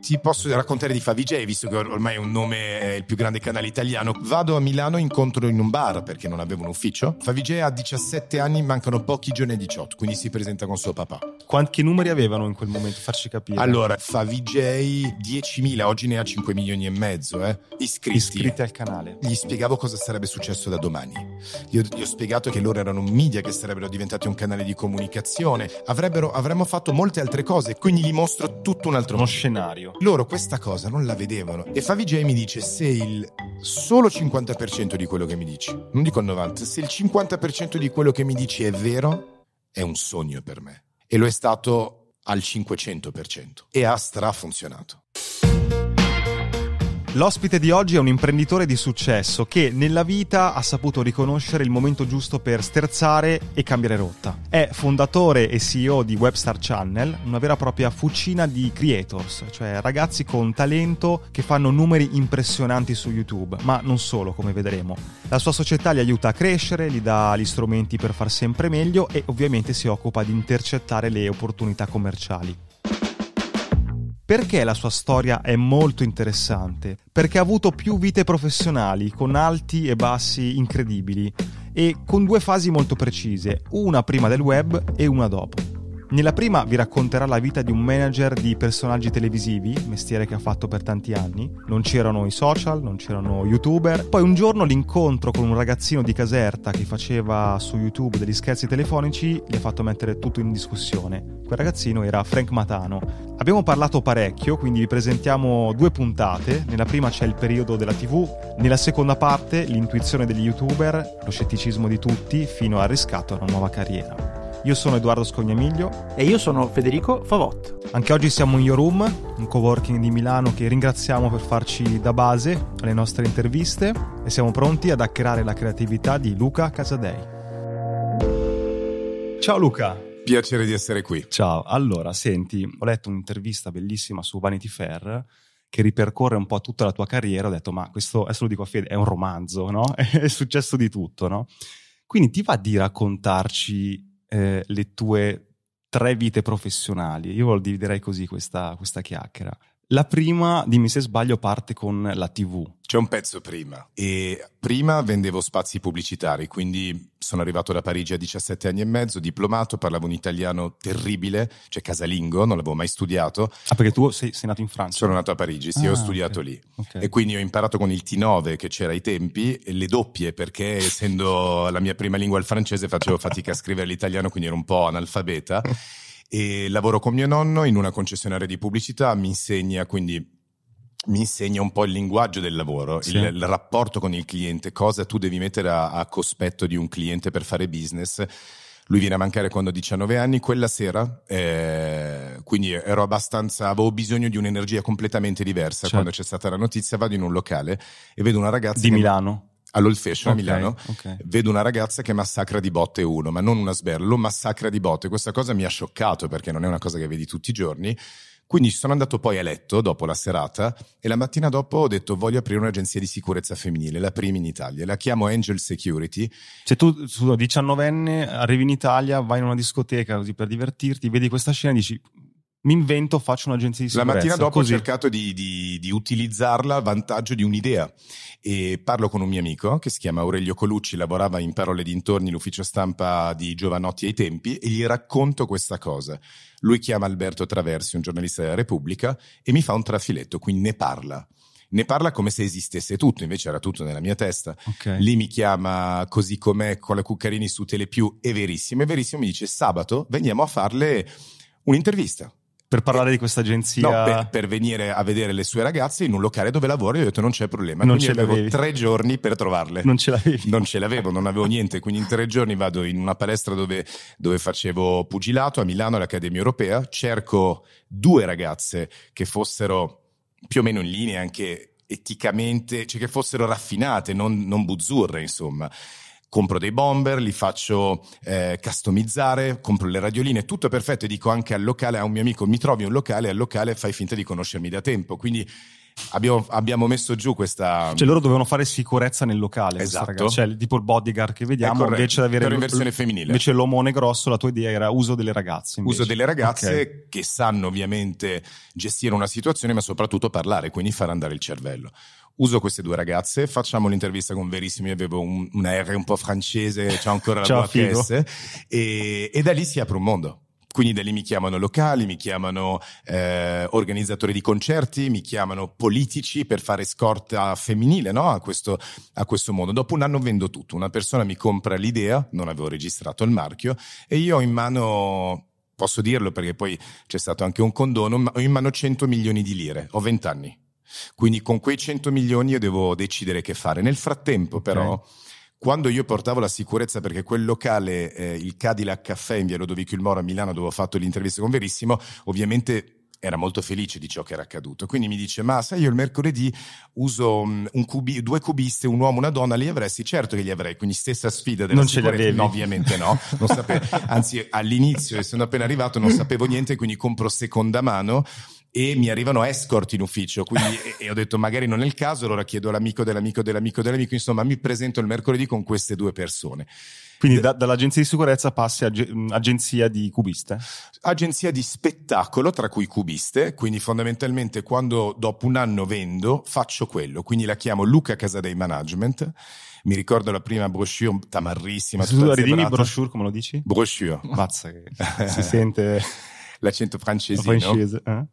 Ti posso raccontare di Favij, eh, visto che ormai è un nome, è eh, il più grande canale italiano. Vado a Milano incontro in un bar perché non avevo un ufficio. Favij ha 17 anni, mancano pochi giorni a 18, quindi si presenta con suo papà. Quanti numeri avevano in quel momento? Farci capire. Allora, Favij 10.000, oggi ne ha 5 milioni e mezzo, eh? iscritti. iscritti al canale. Gli spiegavo cosa sarebbe successo da domani. Gli ho, gli ho spiegato che loro erano un media, che sarebbero diventati un canale di comunicazione. Avrebbero, avremmo fatto molte altre cose, quindi gli mostro tutto un altro uno scenario contrario. Loro questa cosa non la vedevano. E Favij mi dice: Se il solo 50% di quello che mi dici, non dico il 90%, se il 50% di quello che mi dici è vero, è un sogno per me. E lo è stato al 500% e ha strafunzionato. L'ospite di oggi è un imprenditore di successo che nella vita ha saputo riconoscere il momento giusto per sterzare e cambiare rotta. È fondatore e CEO di Webstar Channel, una vera e propria fucina di creators, cioè ragazzi con talento che fanno numeri impressionanti su YouTube, ma non solo, come vedremo. La sua società li aiuta a crescere, gli dà gli strumenti per far sempre meglio e ovviamente si occupa di intercettare le opportunità commerciali. Perché la sua storia è molto interessante? Perché ha avuto più vite professionali, con alti e bassi incredibili, e con due fasi molto precise, una prima del web e una dopo. Nella prima vi racconterà la vita di un manager di personaggi televisivi, mestiere che ha fatto per tanti anni. Non c'erano i social, non c'erano youtuber. Poi un giorno l'incontro con un ragazzino di Caserta che faceva su YouTube degli scherzi telefonici gli ha fatto mettere tutto in discussione. Quel ragazzino era Frank Matano. Abbiamo parlato parecchio, quindi vi presentiamo due puntate. Nella prima c'è il periodo della TV, nella seconda parte l'intuizione degli youtuber, lo scetticismo di tutti fino al riscatto a una nuova carriera. Io sono Edoardo Scognamiglio. E io sono Federico Favot. Anche oggi siamo in Your Room, un coworking di Milano che ringraziamo per farci da base alle nostre interviste e siamo pronti ad accherare la creatività di Luca Casadei. Ciao Luca! Piacere di essere qui. Ciao, allora senti, ho letto un'intervista bellissima su Vanity Fair che ripercorre un po' tutta la tua carriera. Ho detto, ma questo, adesso lo dico a Fede, è un romanzo, no? è successo di tutto, no? Quindi ti va di raccontarci eh, le tue tre vite professionali. Io lo dividerei così questa, questa chiacchiera. La prima, dimmi se sbaglio, parte con la TV. C'è un pezzo prima. E prima vendevo spazi pubblicitari, quindi sono arrivato da Parigi a 17 anni e mezzo, diplomato, parlavo un italiano terribile, cioè casalingo, non l'avevo mai studiato. Ah, perché tu sei, sei nato in Francia? Sono nato a Parigi, sì, ah, ho studiato okay. lì. Okay. E quindi ho imparato con il T9 che c'era ai tempi, le doppie, perché essendo la mia prima lingua il francese facevo fatica a scrivere l'italiano, quindi ero un po' analfabeta. e lavoro con mio nonno in una concessionaria di pubblicità, mi insegna quindi mi insegna un po' il linguaggio del lavoro, sì. il, il, rapporto con il cliente, cosa tu devi mettere a, a cospetto di un cliente per fare business. Lui viene a mancare quando ha 19 anni, quella sera, eh, quindi ero abbastanza, avevo bisogno di un'energia completamente diversa. Certo. Quando c'è stata la notizia, vado in un locale e vedo una ragazza. Di Milano? all'Old Fashion okay, a Milano, okay. vedo una ragazza che massacra di botte uno, ma non una sberla, lo massacra di botte. Questa cosa mi ha scioccato perché non è una cosa che vedi tutti i giorni. Quindi sono andato poi a letto dopo la serata e la mattina dopo ho detto voglio aprire un'agenzia di sicurezza femminile, la prima in Italia, la chiamo Angel Security. Cioè tu, scusa, 19enne, arrivi in Italia, vai in una discoteca così per divertirti, vedi questa scena e dici mi invento, faccio un'agenzia di sicurezza. La mattina dopo così. ho cercato di, di, di, utilizzarla a vantaggio di un'idea e parlo con un mio amico che si chiama Aurelio Colucci, lavorava in Parole dintorni, l'ufficio stampa di Giovanotti ai tempi e gli racconto questa cosa. Lui chiama Alberto Traversi, un giornalista della Repubblica, e mi fa un trafiletto, quindi ne parla ne parla come se esistesse tutto, invece era tutto nella mia testa. Okay. Lì mi chiama così com'è con la Cuccarini su Telepiù, è verissimo, è verissimo, mi dice sabato veniamo a farle un'intervista per parlare di questa agenzia. No, per, per, venire a vedere le sue ragazze in un locale dove lavoro, io ho detto non c'è problema. Non quindi ce avevo tre giorni per trovarle. Non ce l'avevi. Non ce l'avevo, non avevo niente. Quindi in tre giorni vado in una palestra dove, dove facevo pugilato a Milano all'Accademia Europea, cerco due ragazze che fossero più o meno in linea anche eticamente, cioè che fossero raffinate, non, non buzzurre, insomma compro dei bomber, li faccio eh, customizzare, compro le radioline, tutto è perfetto e dico anche al locale, a un mio amico mi trovi un locale, al locale fai finta di conoscermi da tempo. Quindi Abbiamo, abbiamo, messo giù questa. Cioè, loro dovevano fare sicurezza nel locale. Esatto. Cioè, tipo il bodyguard che vediamo ecco, invece di avere. in versione femminile. Invece l'omone grosso, la tua idea era uso delle ragazze. Invece. Uso delle ragazze okay. che sanno ovviamente gestire una situazione, ma soprattutto parlare, quindi far andare il cervello uso queste due ragazze, facciamo l'intervista con Verissimo, io avevo un, una R un po' francese, c'ho ancora la VHS, e, e da lì si apre un mondo quindi da lì mi chiamano locali, mi chiamano eh, organizzatori di concerti, mi chiamano politici per fare scorta femminile no? a, questo, a, questo, mondo. Dopo un anno vendo tutto, una persona mi compra l'idea, non avevo registrato il marchio e io ho in mano, posso dirlo perché poi c'è stato anche un condono, ho in mano 100 milioni di lire, ho 20 anni. Quindi con quei 100 milioni io devo decidere che fare. Nel frattempo però... quando io portavo la sicurezza perché quel locale, eh, il Cadillac Caffè in via Lodovico il Moro a Milano dove ho fatto l'intervista con Verissimo, ovviamente era molto felice di ciò che era accaduto. Quindi mi dice, ma sai io il mercoledì uso mm, cubi, due cubiste, un uomo e una donna, li avresti? Certo che li avrei, quindi stessa sfida della non sicurezza. ce li avevi? No, ovviamente no. Anzi all'inizio, essendo appena arrivato, non sapevo niente, quindi compro seconda mano e mi arrivano escort in ufficio. Quindi, e, ho detto magari non è il caso, allora chiedo all'amico dell'amico dell'amico dell'amico, insomma mi presento il mercoledì con queste due persone. Quindi da, dall'agenzia di sicurezza passi a mm, agenzia di cubiste? Agenzia di spettacolo, tra cui cubiste, quindi fondamentalmente quando dopo un anno vendo faccio quello, quindi la chiamo Luca Casadei Management. Mi ricordo la prima brochure tamarrissima. Se tu ridimi brochure, come lo dici? Brochure. Mazza, si sente... L'accento francesino. Francese, eh?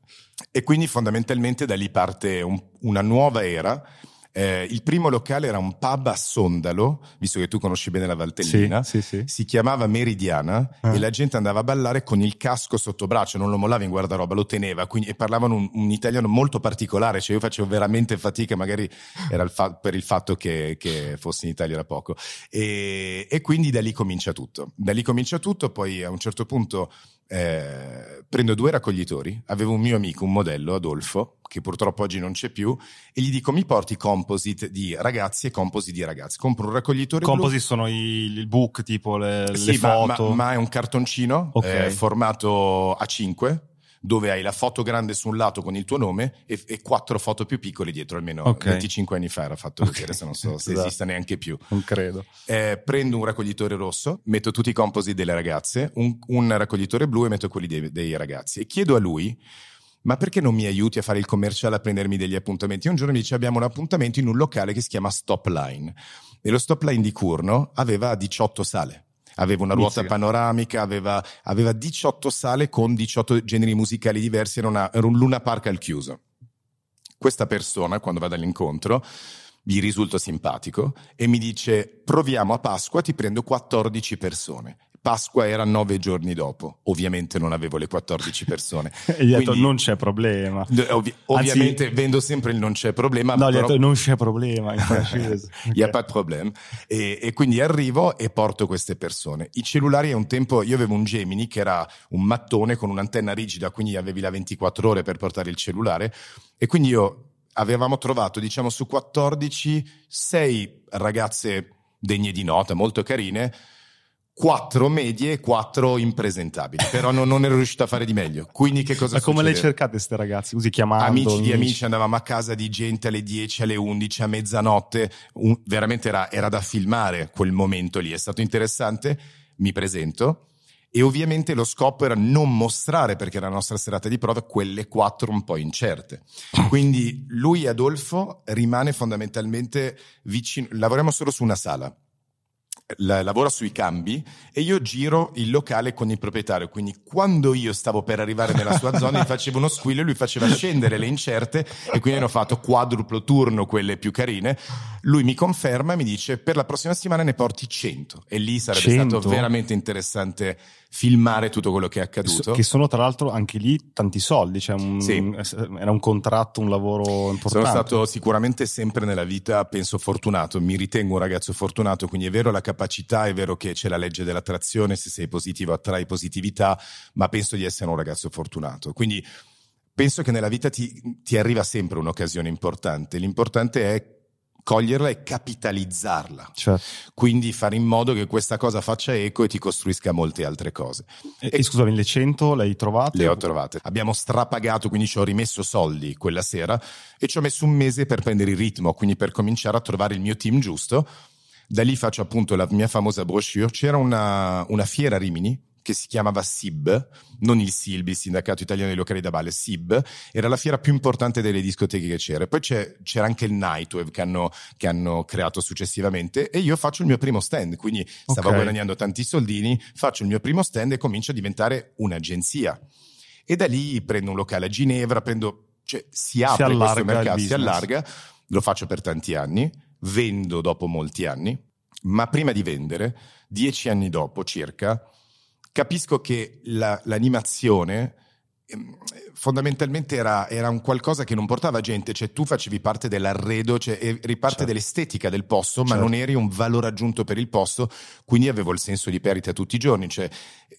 E quindi fondamentalmente da lì parte un, una nuova era. Eh, il primo locale era un pub a Sondalo, visto che tu conosci bene la Valtellina, sì, sì, sì. si chiamava Meridiana ah. e la gente andava a ballare con il casco sotto braccio, non lo mollava in guardaroba, lo teneva quindi, e parlavano un, un, italiano molto particolare, cioè io facevo veramente fatica, magari era il fa- per il fatto che, che, fossi in Italia da poco. E, e quindi da lì comincia tutto. Da lì comincia tutto, poi a un certo punto eh, prendo due raccoglitori, avevo un mio amico, un modello, Adolfo, che purtroppo oggi non c'è più, e gli dico mi porti composite di ragazzi e composite di ragazzi. Compro un raccoglitore. Composite blu. sono i, il book, tipo le, sì, le foto. Ma, ma, ma, è un cartoncino okay. eh, formato A5 dove hai la foto grande su un lato con il tuo nome e, e quattro foto più piccole dietro, almeno okay. 25 anni fa era fatto okay. vedere, se non so se esatto. esista neanche più. Non credo. Eh, prendo un raccoglitore rosso, metto tutti i compositi delle ragazze, un, un, raccoglitore blu e metto quelli dei, dei ragazzi e chiedo a lui ma perché non mi aiuti a fare il commerciale, a prendermi degli appuntamenti? E Un giorno mi dice abbiamo un appuntamento in un locale che si chiama Stop Line e lo Stop Line di Curno aveva 18 sale aveva una ruota Mizzica. panoramica, aveva, aveva, 18 sale con 18 generi musicali diversi, era, una, era un Luna Park al chiuso. Questa persona, quando vado all'incontro, gli risulta simpatico e mi dice proviamo a Pasqua, ti prendo 14 persone. Pasqua era nove giorni dopo. Ovviamente non avevo le 14 persone. e gli ho detto non c'è problema. Ovvi- ovviamente Anzi, vendo sempre il non c'è problema. No, gli ho detto non c'è problema. Il okay. a pas de problème. E, e, quindi arrivo e porto queste persone. I cellulari a un tempo, io avevo un Gemini che era un mattone con un'antenna rigida, quindi avevi la 24 ore per portare il cellulare. E quindi io avevamo trovato, diciamo, su 14, sei ragazze degne di nota, molto carine quattro medie e quattro impresentabili, però non, non, ero riuscito a fare di meglio. Quindi che cosa Ma come succedeva? le cercate queste ragazze? Così chiamando? Amici, amici di amici, andavamo a casa di gente alle 10, alle 11, a mezzanotte, Un, veramente era, era da filmare quel momento lì, è stato interessante, mi presento e ovviamente lo scopo era non mostrare, perché era la nostra serata di prova, quelle quattro un po' incerte. Quindi lui Adolfo rimane fondamentalmente vicino, lavoriamo solo su una sala la, lavora sui cambi e io giro il locale con il proprietario. Quindi quando io stavo per arrivare nella sua zona, gli facevo uno squillo e lui faceva scendere le incerte e quindi hanno fatto quadruplo turno quelle più carine. Lui mi conferma e mi dice per la prossima settimana ne porti 100 e lì sarebbe 100? stato veramente interessante filmare tutto quello che è accaduto. Che sono tra l'altro anche lì tanti soldi, cioè un, sì. era un contratto, un lavoro importante. Sono stato sicuramente sempre nella vita, penso, fortunato, mi ritengo un ragazzo fortunato, quindi è vero la capacità, è vero che c'è la legge dell'attrazione, se sei positivo attrai positività, ma penso di essere un ragazzo fortunato. Quindi penso che nella vita ti, ti arriva sempre un'occasione importante, l'importante è coglierla e capitalizzarla. Cioè. Quindi fare in modo che questa cosa faccia eco e ti costruisca molte altre cose. E, e scusami, le 100 le hai trovate? Le ho trovate. Abbiamo strapagato, quindi ci ho rimesso soldi quella sera e ci ho messo un mese per prendere il ritmo, quindi per cominciare a trovare il mio team giusto. Da lì faccio appunto la mia famosa brochure. C'era una, una fiera a Rimini che si chiamava SIB, non il SILBI, il Sindacato Italiano dei Locali da Balle, SIB, era la fiera più importante delle discoteche che c'era. Poi c'era anche il Nightwave che hanno, che hanno creato successivamente e io faccio il mio primo stand, quindi stavo guadagnando tanti soldini, faccio il mio primo stand e comincio a diventare un'agenzia. E da lì prendo un locale a Ginevra, prendo, cioè, si apre si questo mercato, si allarga, lo faccio per tanti anni, vendo dopo molti anni, ma prima di vendere, dieci anni dopo circa, capisco che la, l'animazione ehm, fondamentalmente era, era, un qualcosa che non portava gente, cioè tu facevi parte dell'arredo, cioè riparte certo. dell'estetica del posto, ma certo. non eri un valore aggiunto per il posto, quindi avevo il senso di perdita tutti i giorni, cioè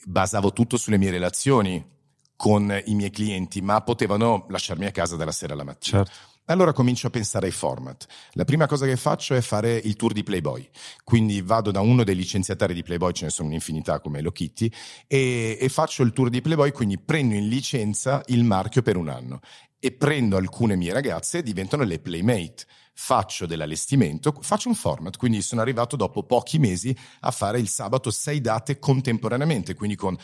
basavo tutto sulle mie relazioni con i miei clienti, ma potevano lasciarmi a casa dalla sera alla mattina. Certo. Allora comincio a pensare ai format. La prima cosa che faccio è fare il tour di Playboy. Quindi vado da uno dei licenziatari di Playboy, ce ne sono un'infinità come Lo Kitty, e, e faccio il tour di Playboy, quindi prendo in licenza il marchio per un anno e prendo alcune mie ragazze e diventano le playmate faccio dell'allestimento, faccio un format, quindi sono arrivato dopo pochi mesi a fare il sabato sei date contemporaneamente, quindi con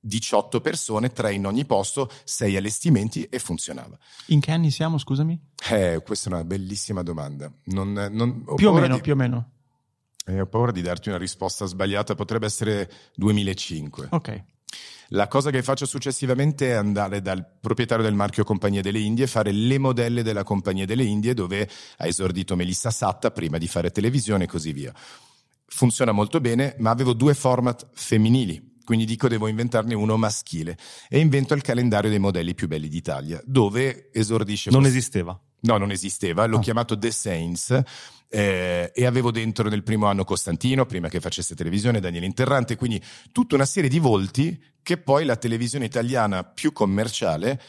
18 persone, 3 in ogni posto, 6 allestimenti e funzionava. In che anni siamo, scusami? Eh, questa è una bellissima domanda. Non, non, più, o meno, di, più o meno, eh, ho paura di darti una risposta sbagliata, potrebbe essere 2005. Ok. La cosa che faccio successivamente è andare dal proprietario del marchio Compagnia delle Indie e fare le modelle della Compagnia delle Indie, dove ha esordito Melissa Satta prima di fare televisione e così via. Funziona molto bene, ma avevo due format femminili quindi dico devo inventarne uno maschile e invento il calendario dei modelli più belli d'Italia, dove esordisce... Non esisteva? No, non esisteva, l'ho ah. chiamato The Saints eh, e avevo dentro nel primo anno Costantino, prima che facesse televisione, Daniele Interrante, quindi tutta una serie di volti che poi la televisione italiana più commerciale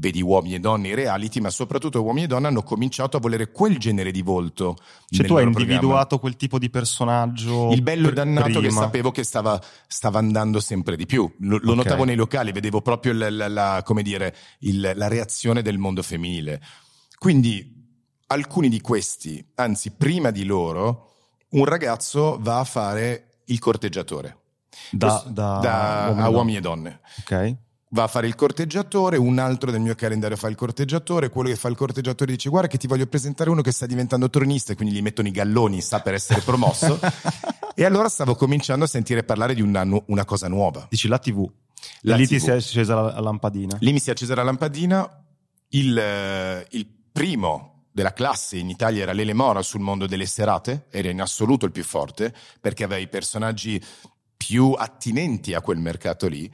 vedi uomini e donne in reality, ma soprattutto uomini e donne hanno cominciato a volere quel genere di volto. Cioè tu hai individuato programma. quel tipo di personaggio. Il bello pr- dannato prima. che sapevo che stava, stava, andando sempre di più. Lo, lo okay. notavo nei locali, vedevo proprio la, la, la come dire, il, la reazione del mondo femminile. Quindi alcuni di questi, anzi prima di loro, un ragazzo va a fare il corteggiatore. Da, da, da, uomini a uomini e donne. Ok va a fare il corteggiatore, un altro del mio calendario fa il corteggiatore, quello che fa il corteggiatore dice guarda che ti voglio presentare uno che sta diventando tronista e quindi gli mettono i galloni, sta per essere promosso. e allora stavo cominciando a sentire parlare di una, una cosa nuova. Dici la TV. La lì TV. ti si è accesa la lampadina. Lì mi si è accesa la lampadina. Il, il primo della classe in Italia era Lele Mora sul mondo delle serate, era in assoluto il più forte perché aveva i personaggi più attinenti a quel mercato lì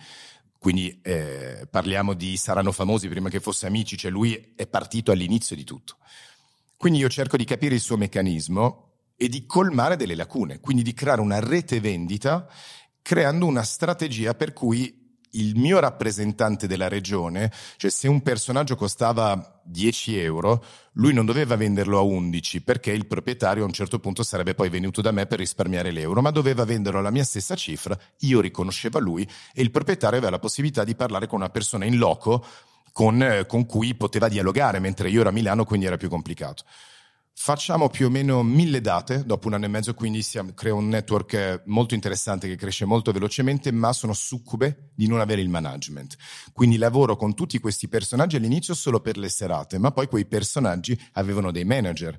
quindi eh, parliamo di saranno famosi prima che fosse amici, cioè lui è partito all'inizio di tutto. Quindi io cerco di capire il suo meccanismo e di colmare delle lacune, quindi di creare una rete vendita creando una strategia per cui il mio rappresentante della regione, cioè se un personaggio costava 10 euro, lui non doveva venderlo a 11 perché il proprietario a un certo punto sarebbe poi venuto da me per risparmiare l'euro, ma doveva venderlo alla mia stessa cifra, io riconoscevo lui e il proprietario aveva la possibilità di parlare con una persona in loco con, eh, con cui poteva dialogare, mentre io ero a Milano, quindi era più complicato. Facciamo più o meno mille date dopo un anno e mezzo, quindi siamo, creo un network eh, molto interessante che cresce molto velocemente, ma sono succube di non avere il management. Quindi lavoro con tutti questi personaggi all'inizio solo per le serate, ma poi quei personaggi avevano dei manager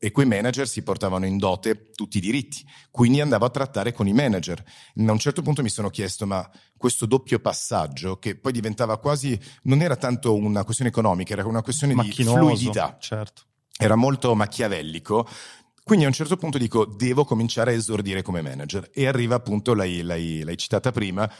e quei manager si portavano in dote tutti i diritti, quindi andavo a trattare con i manager. A un certo punto mi sono chiesto, ma questo doppio passaggio, che poi diventava quasi, non era tanto una questione economica, era una questione Macchinoso, di fluidità. Certo era molto machiavellico. Quindi a un certo punto dico, devo cominciare a esordire come manager. E arriva appunto, l'hai, l'hai, l'hai citata prima,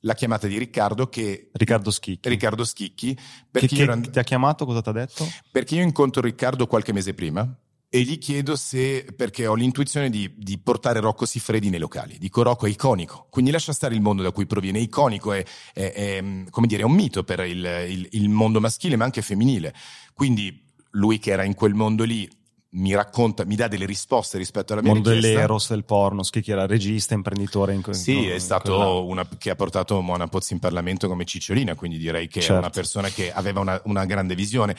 la chiamata di Riccardo che... Riccardo Schicchi. Riccardo Schicchi. Perché che, che and- ti ha chiamato? Cosa ti ha detto? Perché io incontro Riccardo qualche mese prima e gli chiedo se, perché ho l'intuizione di, di, portare Rocco Siffredi nei locali. Dico Rocco è iconico, quindi lascia stare il mondo da cui proviene, è iconico, è, è, è come dire, è un mito per il, il, il mondo maschile ma anche femminile. Quindi lui che era in quel mondo lì mi racconta, mi dà delle risposte rispetto alla mia mondo richiesta. Mondo dell'Eros, del porno, Schicchi era regista, imprenditore in questo Sì, no, è stato una, che ha portato Mona Pozzi in Parlamento come Cicciolina, quindi direi che certo. è una certo. persona che aveva una, una grande visione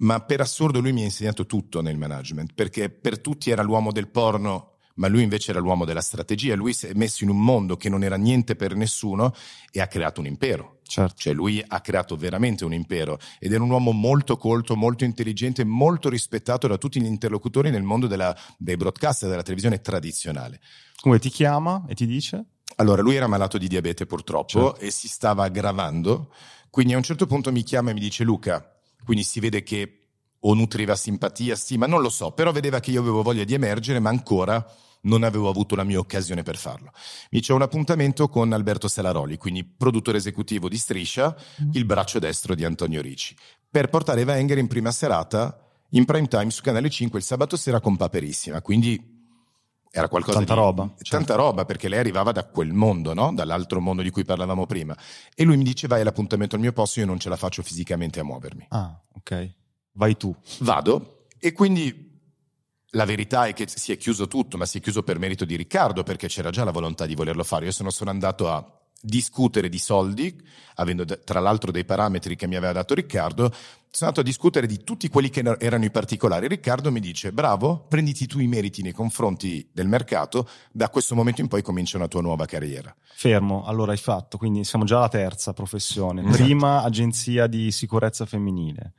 ma per assurdo lui mi ha insegnato tutto nel management, perché per tutti era l'uomo del porno ma lui invece era l'uomo della strategia, lui si è messo in un mondo che non era niente per nessuno e ha creato un impero. Certo. Cioè lui ha creato veramente un impero ed era un uomo molto colto, molto intelligente, molto rispettato da tutti gli interlocutori nel mondo della, dei broadcast e della televisione tradizionale. Come ti chiama e ti dice? Allora lui era malato di diabete purtroppo certo. e si stava aggravando, quindi a un certo punto mi chiama e mi dice Luca, quindi si vede che o nutriva simpatia, sì, ma non lo so, però vedeva che io avevo voglia di emergere, ma ancora non avevo avuto la mia occasione per farlo. Mi c'è un appuntamento con Alberto Salaroli, quindi produttore esecutivo di Striscia, mm. il braccio destro di Antonio Ricci, per portare Wenger in prima serata in prime time su Canale 5 il sabato sera con Paperissima, quindi era qualcosa tanta di... roba. Certo. Tanta roba, perché lei arrivava da quel mondo, no? dall'altro mondo di cui parlavamo prima. E lui mi dice vai all'appuntamento al mio posto, io non ce la faccio fisicamente a muovermi. Ah, ok vai tu. Vado e quindi la verità è che si è chiuso tutto, ma si è chiuso per merito di Riccardo perché c'era già la volontà di volerlo fare. Io sono solo andato a discutere di soldi, avendo tra l'altro dei parametri che mi aveva dato Riccardo, sono andato a discutere di tutti quelli che erano i particolari. Riccardo mi dice, bravo, prenditi tu i meriti nei confronti del mercato, da questo momento in poi comincia una tua nuova carriera. Fermo, allora hai fatto, quindi siamo già alla terza professione, esatto. prima agenzia di sicurezza femminile,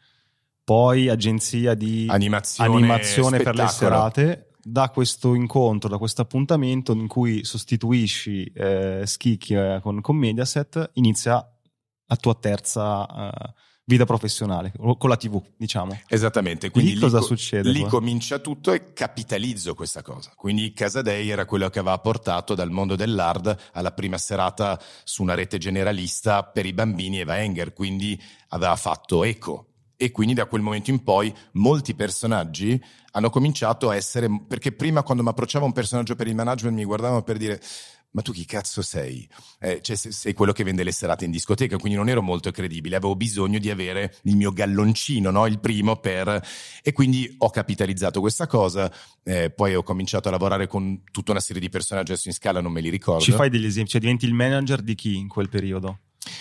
poi agenzia di animazione, animazione per le serate, da questo incontro, da questo appuntamento in cui sostituisci eh, Schicchi eh, con, con Mediaset, inizia la tua terza eh, vita professionale, con la TV, diciamo. Esattamente, quindi lì, lì cosa co- succede? Lì qua? comincia tutto e capitalizzo questa cosa. Quindi Casadei era quello che aveva portato dal mondo dell'hard alla prima serata su una rete generalista per i bambini Eva Enger, quindi aveva fatto eco e quindi da quel momento in poi molti personaggi hanno cominciato a essere, perché prima quando mi approcciavo a un personaggio per il management mi guardavano per dire ma tu chi cazzo sei? Eh, cioè, sei quello che vende le serate in discoteca, quindi non ero molto credibile, avevo bisogno di avere il mio galloncino, no? il primo per... E quindi ho capitalizzato questa cosa, eh, poi ho cominciato a lavorare con tutta una serie di personaggi adesso in scala, non me li ricordo. Ci fai degli esempi, cioè diventi il manager di chi in quel periodo?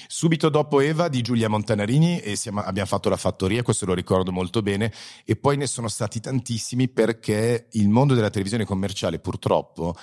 Subito dopo Eva di Giulia Montanarini e siamo, abbiamo fatto La Fattoria, questo lo ricordo molto bene, e poi ne sono stati tantissimi perché il mondo della televisione commerciale purtroppo,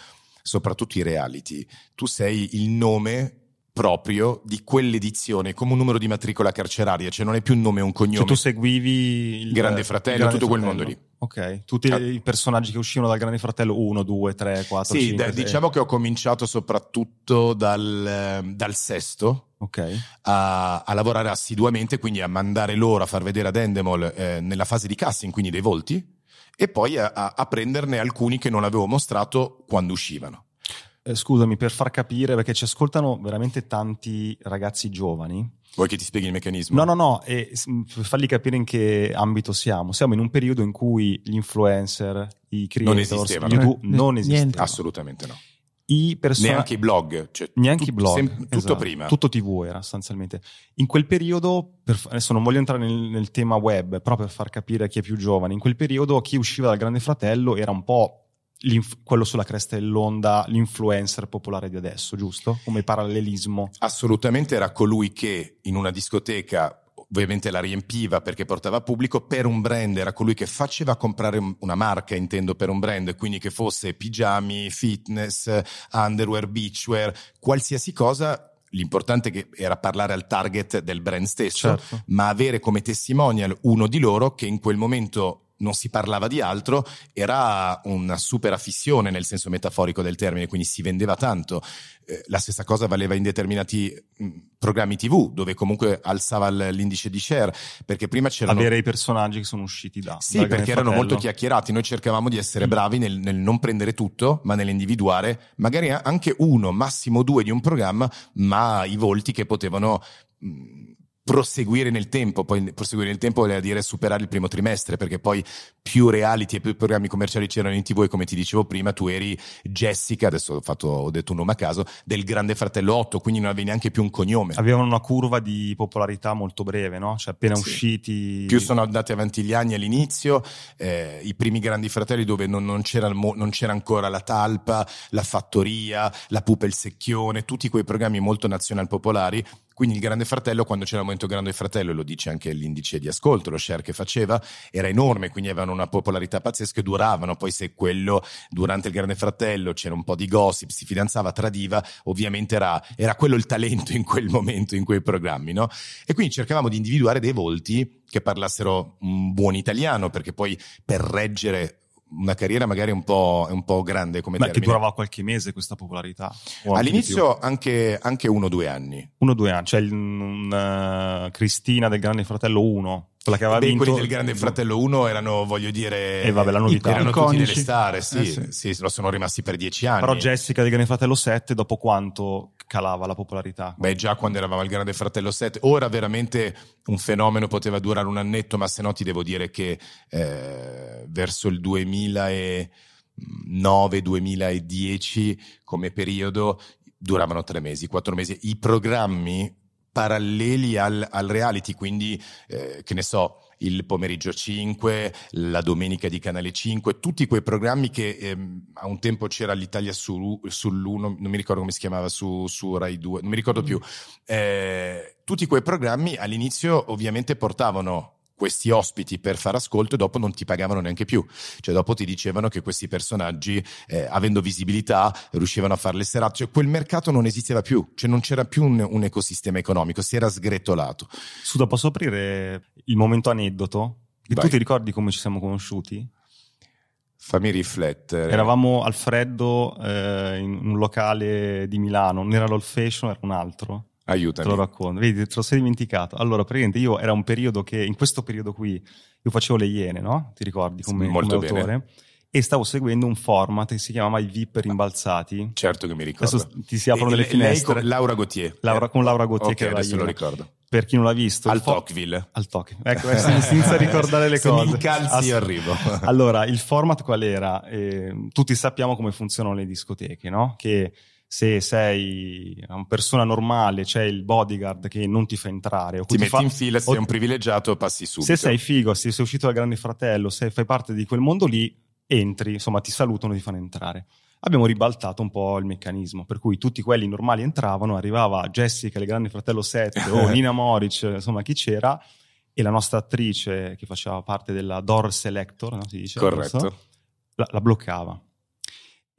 soprattutto i reality, tu sei il nome proprio di quell'edizione come un numero di matricola carceraria, cioè non è più un nome e un cioè, cognome. Cioè tu seguivi il Grande Fratello, Grande tutto fratello. quel mondo lì. Ok, tutti ah. i personaggi che uscivano dal Grande Fratello 1, 2, 3, 4, sì, 5. Sì, d- diciamo che ho cominciato soprattutto dal, ehm, dal sesto, Okay. A, a, lavorare assiduamente, quindi a mandare loro a far vedere ad Endemol eh, nella fase di casting, quindi dei volti, e poi a, a, prenderne alcuni che non avevo mostrato quando uscivano. Eh, scusami, per far capire, perché ci ascoltano veramente tanti ragazzi giovani. Vuoi che ti spieghi il meccanismo? No, no, no, e per fargli capire in che ambito siamo. Siamo in un periodo in cui gli influencer, i creators, non esistevano. YouTube, non esistevano. Assolutamente no. I person- neanche i blog, cioè, neanche tu- i blog sem- tutto esatto. prima. Tutto TV era sostanzialmente. In quel periodo, per, adesso non voglio entrare nel, nel, tema web, però per far capire a chi è più giovane, in quel periodo chi usciva dal Grande Fratello era un po' quello sulla cresta dell'onda, l'influencer popolare di adesso, giusto? Come parallelismo. Assolutamente era colui che in una discoteca ovviamente la riempiva perché portava pubblico, per un brand era colui che faceva comprare una marca, intendo per un brand, quindi che fosse pigiami, fitness, underwear, beachwear, qualsiasi cosa l'importante che era parlare al target del brand stesso, certo. ma avere come testimonial uno di loro che in quel momento non si parlava di altro, era una super affissione nel senso metaforico del termine, quindi si vendeva tanto. Eh, la stessa cosa valeva in determinati mm, programmi TV, dove comunque alzava l- l'indice di share, perché prima c'erano... Avere i personaggi che sono usciti da... Sì, da perché erano molto chiacchierati, noi cercavamo di essere mm. bravi nel, nel, non prendere tutto, ma nell'individuare magari anche uno, massimo due di un programma, ma i volti che potevano... Mh, mm, proseguire nel tempo, poi proseguire nel tempo voleva dire superare il primo trimestre, perché poi più reality e più programmi commerciali c'erano in tv e come ti dicevo prima tu eri Jessica, adesso ho, fatto, ho detto un nome a caso, del grande fratello 8, quindi non avevi neanche più un cognome. Avevano una curva di popolarità molto breve, no? Cioè appena sì. usciti... Più sono andati avanti gli anni all'inizio, eh, i primi grandi fratelli dove non, non, c'era non, c'era ancora la talpa, la fattoria, la pupa e il secchione, tutti quei programmi molto nazional popolari quindi il Grande Fratello, quando c'era il momento Grande Fratello, lo dice anche l'indice di ascolto, lo share che faceva, era enorme, quindi avevano una popolarità pazzesca e duravano. Poi se quello durante il Grande Fratello c'era un po' di gossip, si fidanzava, tradiva, ovviamente era, era quello il talento in quel momento, in quei programmi, no? E quindi cercavamo di individuare dei volti che parlassero un buon italiano, perché poi per reggere una carriera magari un po', un po grande come Ma termine. che durava qualche mese questa popolarità? All'inizio anche, anche, uno o due anni. Uno o due anni, cioè un, uh, Cristina del Grande Fratello 1 quella che aveva Beh, vinto quelli del Grande Fratello 1 erano voglio dire e vabbè la novità erano Iconici. tutti stare sì, eh, sì. sì, sono rimasti per dieci anni però Jessica del Grande Fratello 7 dopo quanto calava la popolarità beh già quando eravamo al Grande Fratello 7 ora veramente un fenomeno poteva durare un annetto ma se no ti devo dire che eh, verso il 2009-2010 come periodo duravano tre mesi quattro mesi i programmi paralleli al, al reality, quindi eh, che ne so, il pomeriggio 5, la domenica di Canale 5, tutti quei programmi che ehm, a un tempo c'era l'Italia su, sull'1, non mi ricordo come si chiamava, su, su Rai 2, non mi ricordo mm. più. Eh, tutti quei programmi all'inizio ovviamente portavano questi ospiti per fare ascolto e dopo non ti pagavano neanche più. Cioè dopo ti dicevano che questi personaggi, eh, avendo visibilità, riuscivano a fare le serate. Cioè quel mercato non esisteva più, cioè non c'era più un, un ecosistema economico, si era sgretolato. Suda, posso aprire il momento aneddoto? Vai. Tu ti ricordi come ci siamo conosciuti? Fammi riflettere. Eravamo al freddo eh, in un locale di Milano, non era l'Old Fashion, era un altro. Aiutami. Te lo racconto, vedi, te lo sei dimenticato. Allora, praticamente io era un periodo che, in questo periodo qui, io facevo le Iene, no? Ti ricordi come, sì, molto come autore? E stavo seguendo un format che si chiamava I VIP rimbalzati. Ah, certo che mi ricordo. Adesso ti si aprono e, delle eh, finestre. Con Laura Gauthier. Laura, con Laura Gauthier okay, che adesso lo ricordo. Per chi non l'ha visto. Al fo- Tocqueville. Al Tocqueville. Ecco, eh, senza ricordare le cose. Se mi calzi io arrivo. allora, il format qual era? Eh, tutti sappiamo come funzionano le discoteche, no? Che se sei una persona normale, c'è il bodyguard che non ti fa entrare. O ti, ti metti fa... in fila, se sei un privilegiato passi subito. Se sei figo, se sei uscito dal grande fratello, se fai parte di quel mondo lì, entri, insomma ti salutano, ti fanno entrare. Abbiamo ribaltato un po' il meccanismo, per cui tutti quelli normali entravano, arrivava Jessica, il grande fratello 7, o Nina Moric, insomma chi c'era, e la nostra attrice che faceva parte della Door Selector, no? si dice, Corretto. la, la bloccava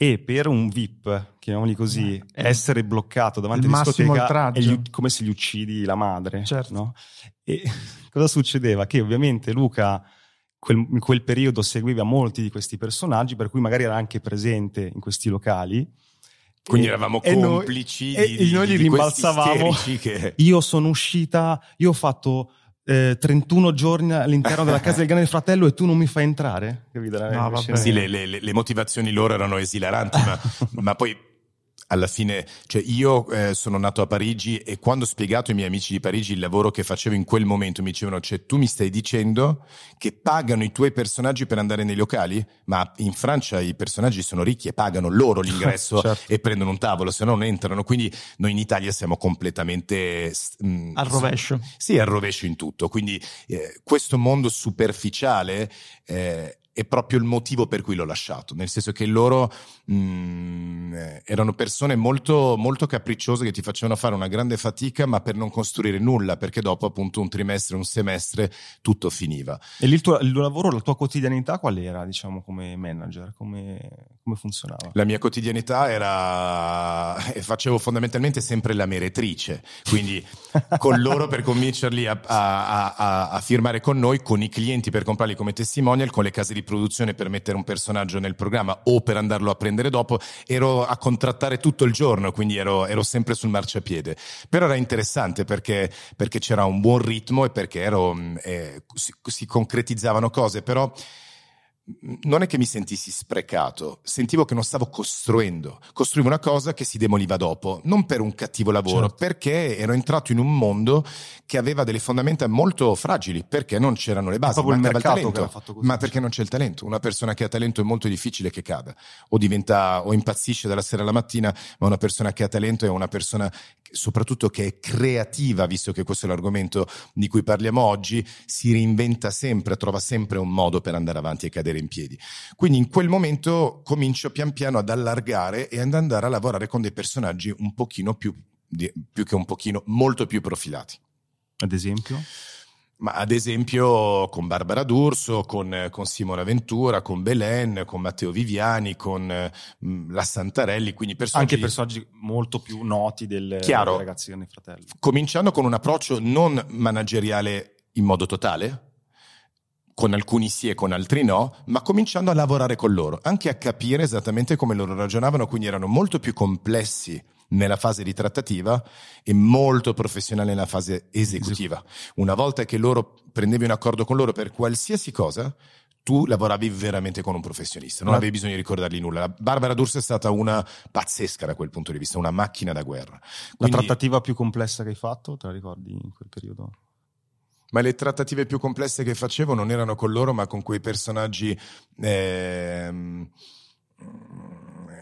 e per un VIP, chiamiamoli così, eh. essere bloccato davanti a discoteca è gli, come se gli uccidi la madre. Certo. No? E cosa succedeva? Che ovviamente Luca quel, in quel periodo seguiva molti di questi personaggi, per cui magari era anche presente in questi locali. Quindi e, eravamo e complici noi, di, e noi gli di rimbalzavamo. Che... Io sono uscita, io ho fatto eh, 31 giorni all'interno della casa del grande fratello e tu non mi fai entrare? No, eh, sì, le, le, le, motivazioni loro erano esilaranti, ma, ma poi alla fine, cioè io eh, sono nato a Parigi e quando ho spiegato ai miei amici di Parigi il lavoro che facevo in quel momento mi dicevano, cioè tu mi stai dicendo che pagano i tuoi personaggi per andare nei locali? Ma in Francia i personaggi sono ricchi e pagano loro l'ingresso certo. e prendono un tavolo, se no non entrano. Quindi noi in Italia siamo completamente... Mh, mm, al rovescio. Sì, al rovescio in tutto. Quindi eh, questo mondo superficiale... Eh, è proprio il motivo per cui l'ho lasciato, nel senso che loro mh, mm, eh, erano persone molto, molto capricciose che ti facevano fare una grande fatica, ma per non costruire nulla, perché dopo appunto un trimestre, un semestre, tutto finiva. E lì il tuo, il tuo lavoro, la tua quotidianità qual era, diciamo, come manager? Come, come funzionava? La mia quotidianità era... Eh, facevo fondamentalmente sempre la meretrice, quindi con loro per convincerli a, a, a, a firmare con noi, con i clienti per comprarli come testimonial, con le case di produzione per mettere un personaggio nel programma o per andarlo a prendere riprendere dopo, ero a contrattare tutto il giorno, quindi ero, ero sempre sul marciapiede. Però era interessante perché, perché c'era un buon ritmo e perché ero, mm, eh, si, si concretizzavano cose, però non è che mi sentissi sprecato, sentivo che non stavo costruendo, costruivo una cosa che si demoliva dopo, non per un cattivo lavoro, certo. perché ero entrato in un mondo che aveva delle fondamenta molto fragili, perché non c'erano le basi, mancava il talento, così, ma perché non c'è il talento. Una persona che ha talento è molto difficile che cada, o diventa o impazzisce dalla sera alla mattina, ma una persona che ha talento è una persona soprattutto che è creativa, visto che questo è l'argomento di cui parliamo oggi, si reinventa sempre, trova sempre un modo per andare avanti e cadere rimanere in piedi. Quindi in quel momento comincio pian piano ad allargare e ad andare a lavorare con dei personaggi un pochino più, più che un pochino, molto più profilati. Ad esempio? Ma ad esempio con Barbara D'Urso, con, con, Simona Ventura, con Belen, con Matteo Viviani, con mh, mm, la Santarelli, quindi personaggi... Anche personaggi molto più noti del, Chiaro, delle ragazzine fratelli. Cominciando con un approccio non manageriale in modo totale, con alcuni sì e con altri no, ma cominciando a lavorare con loro, anche a capire esattamente come loro ragionavano, quindi erano molto più complessi nella fase di trattativa e molto professionali nella fase esecutiva. Una volta che loro prendevi un accordo con loro per qualsiasi cosa, tu lavoravi veramente con un professionista, non avevi bisogno di ricordargli nulla. Barbara D'Urso è stata una pazzesca da quel punto di vista, una macchina da guerra. Quindi, la trattativa più complessa che hai fatto, te la ricordi in quel periodo? ma le trattative più complesse che facevo non erano con loro, ma con quei personaggi. Ehm,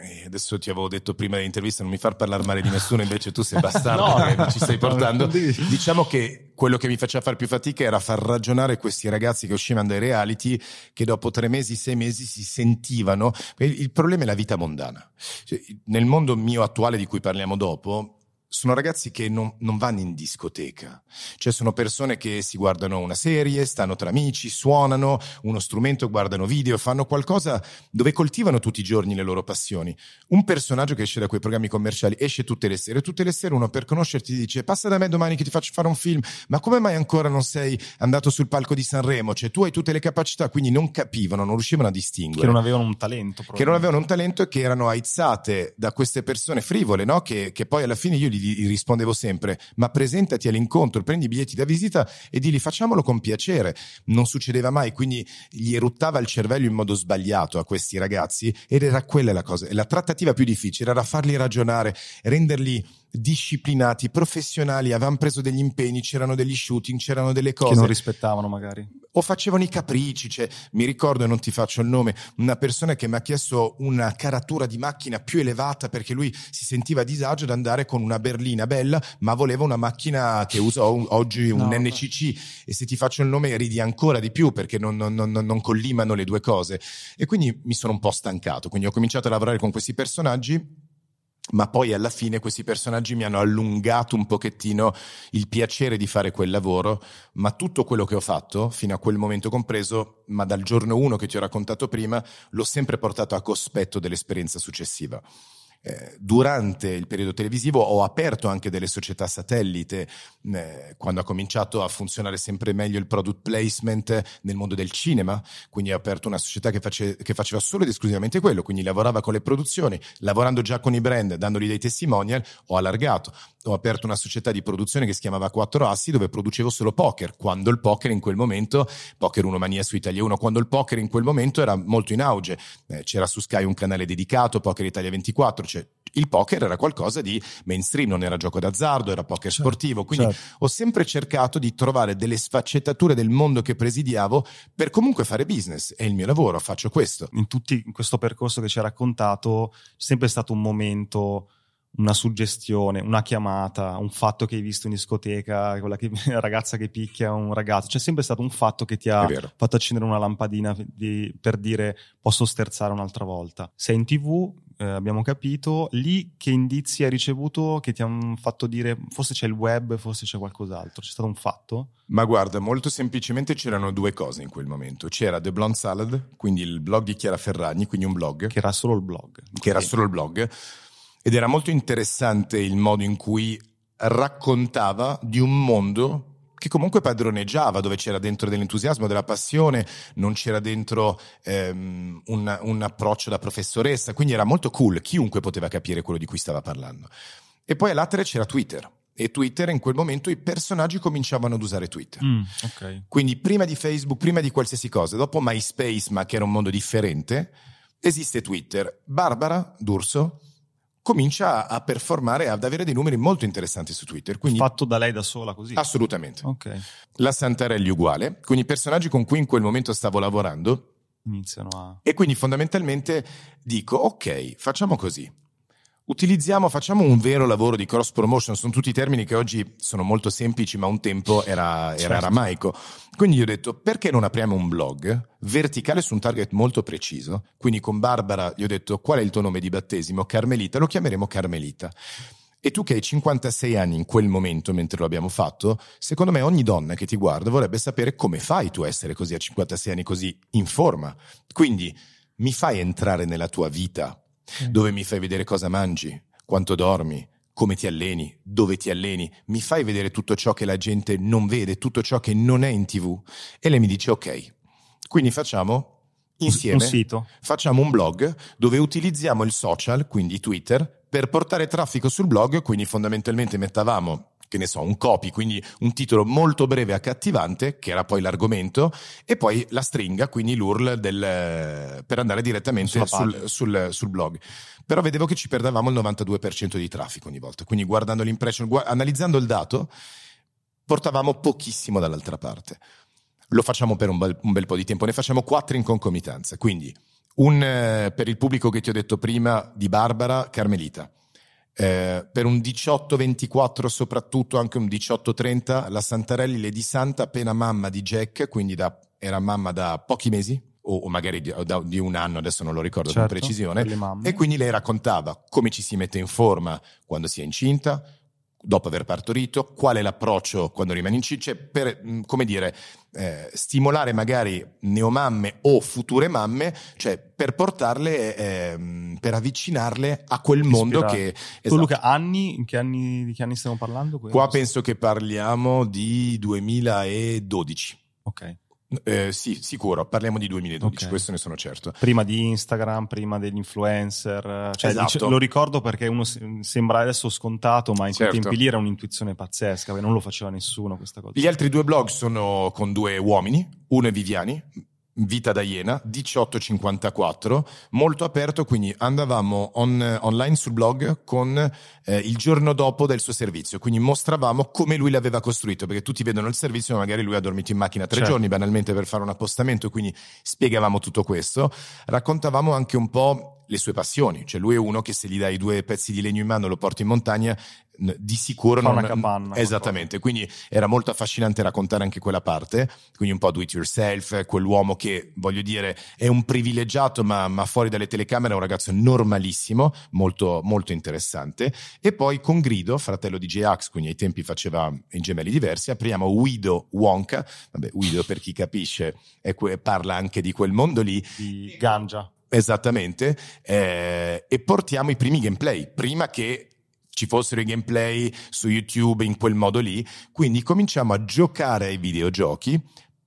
eh, adesso ti avevo detto prima dell'intervista non mi far parlare male di nessuno invece tu sei bastardo no, mi ci stai portando diciamo che quello che mi faceva fare più fatica era far ragionare questi ragazzi che uscivano dai reality che dopo tre mesi, sei mesi si sentivano il problema è la vita mondana cioè, nel mondo mio attuale di cui parliamo dopo sono ragazzi che non, non, vanno in discoteca, cioè sono persone che si guardano una serie, stanno tra amici, suonano uno strumento, guardano video, fanno qualcosa dove coltivano tutti i giorni le loro passioni. Un personaggio che esce da quei programmi commerciali esce tutte le sere, tutte le sere uno per conoscerti dice passa da me domani che ti faccio fare un film, ma come mai ancora non sei andato sul palco di Sanremo? Cioè tu hai tutte le capacità, quindi non capivano, non riuscivano a distinguere. Che non avevano un talento. Che non avevano un talento e che erano aizzate da queste persone frivole, no? che, che poi alla fine io gli gli rispondevo sempre, ma presentati all'incontro, prendi i biglietti da visita e digli facciamolo con piacere. Non succedeva mai, quindi gli eruttava il cervello in modo sbagliato a questi ragazzi ed era quella la cosa. La trattativa più difficile era farli ragionare, renderli disciplinati, professionali, avevano preso degli impegni, c'erano degli shooting, c'erano delle cose. Che non rispettavano magari. O facevano i capricci, cioè, mi ricordo e non ti faccio il nome, una persona che mi ha chiesto una caratura di macchina più elevata perché lui si sentiva a disagio ad andare con una berlina bella, ma voleva una macchina che usa oggi, un no, NCC, e se ti faccio il nome ridi ancora di più perché non, non, non, non collimano le due cose. E quindi mi sono un po' stancato, quindi ho cominciato a lavorare con questi personaggi ma poi alla fine questi personaggi mi hanno allungato un pochettino il piacere di fare quel lavoro, ma tutto quello che ho fatto, fino a quel momento compreso, ma dal giorno uno che ti ho raccontato prima, l'ho sempre portato a cospetto dell'esperienza successiva. Eh, durante il periodo televisivo ho aperto anche delle società satellite, eh, quando ha cominciato a funzionare sempre meglio il product placement nel mondo del cinema, quindi ho aperto una società che, face, che faceva solo ed esclusivamente quello, quindi lavorava con le produzioni, lavorando già con i brand, dandogli dei testimonial, ho allargato ho aperto una società di produzione che si chiamava Quattro Assi dove producevo solo poker, quando il poker in quel momento, poker 1 mania su Italia 1, quando il poker in quel momento era molto in auge, eh, c'era su Sky un canale dedicato, Poker Italia 24, cioè il poker era qualcosa di mainstream, non era gioco d'azzardo, era poker certo, sportivo, quindi certo. ho sempre cercato di trovare delle sfaccettature del mondo che presidiavo per comunque fare business, è il mio lavoro, faccio questo. In tutto questo percorso che ci hai raccontato, sempre stato un momento una suggestione, una chiamata, un fatto che hai visto in discoteca, quella che, ragazza che picchia un ragazzo, c'è sempre stato un fatto che ti ha fatto accendere una lampadina di, per dire posso sterzare un'altra volta. Sei in tv, eh, abbiamo capito, lì che indizi hai ricevuto che ti hanno fatto dire forse c'è il web, forse c'è qualcos'altro? C'è stato un fatto? Ma guarda, molto semplicemente c'erano due cose in quel momento. C'era The Blonde Salad, quindi il blog di Chiara Ferragni, quindi un blog. Che era solo il blog. Che era solo il blog ed era molto interessante il modo in cui raccontava di un mondo che comunque padroneggiava, dove c'era dentro dell'entusiasmo, della passione, non c'era dentro ehm, un, un approccio da professoressa, quindi era molto cool, chiunque poteva capire quello di cui stava parlando. E poi all'altere c'era Twitter, e Twitter in quel momento i personaggi cominciavano ad usare Twitter. Mm, okay. Quindi prima di Facebook, prima di qualsiasi cosa, dopo MySpace, ma che era un mondo differente, esiste Twitter. Barbara D'Urso comincia a performare, ad avere dei numeri molto interessanti su Twitter. Quindi, Fatto da lei da sola così? Assolutamente. Okay. La Santarelli uguale, quindi i personaggi con cui in quel momento stavo lavorando. Iniziano a... E quindi fondamentalmente dico, ok, facciamo così. Utilizziamo, facciamo un vero lavoro di cross promotion, sono tutti termini che oggi sono molto semplici, ma un tempo era, era certo. aramaico quindi io ho detto perché non apriamo un blog verticale su un target molto preciso? Quindi con Barbara gli ho detto qual è il tuo nome di battesimo? Carmelita, lo chiameremo Carmelita. E tu che hai 56 anni in quel momento, mentre lo abbiamo fatto, secondo me ogni donna che ti guarda vorrebbe sapere come fai tu a essere così a 56 anni, così in forma. Quindi mi fai entrare nella tua vita, mm. dove mi fai vedere cosa mangi, quanto dormi, come ti alleni, dove ti alleni, mi fai vedere tutto ciò che la gente non vede, tutto ciò che non è in tv. E lei mi dice ok, quindi facciamo insieme, un sito. facciamo un blog dove utilizziamo il social, quindi Twitter, per portare traffico sul blog, quindi fondamentalmente mettavamo che ne so, un copy, quindi un titolo molto breve e accattivante, che era poi l'argomento, e poi la stringa, quindi l'URL del, per andare direttamente sul, sul, sul, blog. Però vedevo che ci perdevamo il 92% di traffico ogni volta, quindi guardando l'impression, gu- analizzando il dato, portavamo pochissimo dall'altra parte. Lo facciamo per un bel, un bel po' di tempo, ne facciamo quattro in concomitanza, quindi un, eh, per il pubblico che ti ho detto prima di Barbara, Carmelita eh, per un 18-24 soprattutto anche un 18-30 la Santarelli Lady Santa appena mamma di Jack quindi da, era mamma da pochi mesi o, o magari di, da, di, un anno adesso non lo ricordo certo, con precisione e quindi lei raccontava come ci si mette in forma quando si è incinta dopo aver partorito, qual è l'approccio quando rimane in ciccia, per, mm, come dire, eh, stimolare magari neomamme o future mamme, cioè per portarle, eh, per avvicinarle a quel Ispirare. mondo che... Esatto. Tu Luca, anni, che anni, di che anni stiamo parlando? Qua penso che parliamo di 2012. Ok. Eh, sì, sicuro, parliamo di 2012, okay. questo ne sono certo. Prima di Instagram, prima degli influencer, eh, cioè, esatto. lo ricordo perché uno sembra adesso scontato, ma in certo. quei tempi lì era un'intuizione pazzesca, non lo faceva nessuno questa cosa. Gli altri due blog sono con due uomini, uno è Viviani, Vita da Iena 1854, molto aperto, quindi andavamo on, online sul blog con eh, il giorno dopo del suo servizio, quindi mostravamo come lui l'aveva costruito, perché tutti vedono il servizio, ma magari lui ha dormito in macchina tre certo. giorni banalmente per fare un appostamento, quindi spiegavamo tutto questo, raccontavamo anche un po' le sue passioni. Cioè, lui è uno che se gli dai due pezzi di legno in mano e lo porti in montagna, di sicuro Fa non... una capanna. Esattamente, quindi era molto affascinante raccontare anche quella parte, quindi un po' do it yourself, quell'uomo che, voglio dire, è un privilegiato ma, ma fuori dalle telecamere è un ragazzo normalissimo, molto, molto interessante. E poi con Grido, fratello di J-Ax, quindi ai tempi faceva in gemelli diversi, apriamo Guido Wonka, vabbè Guido per chi capisce que- parla anche di quel mondo lì. Di Ganja. Esattamente, eh, e portiamo i primi gameplay, prima che ci fossero i gameplay su YouTube in quel modo lì, quindi cominciamo a giocare ai videogiochi,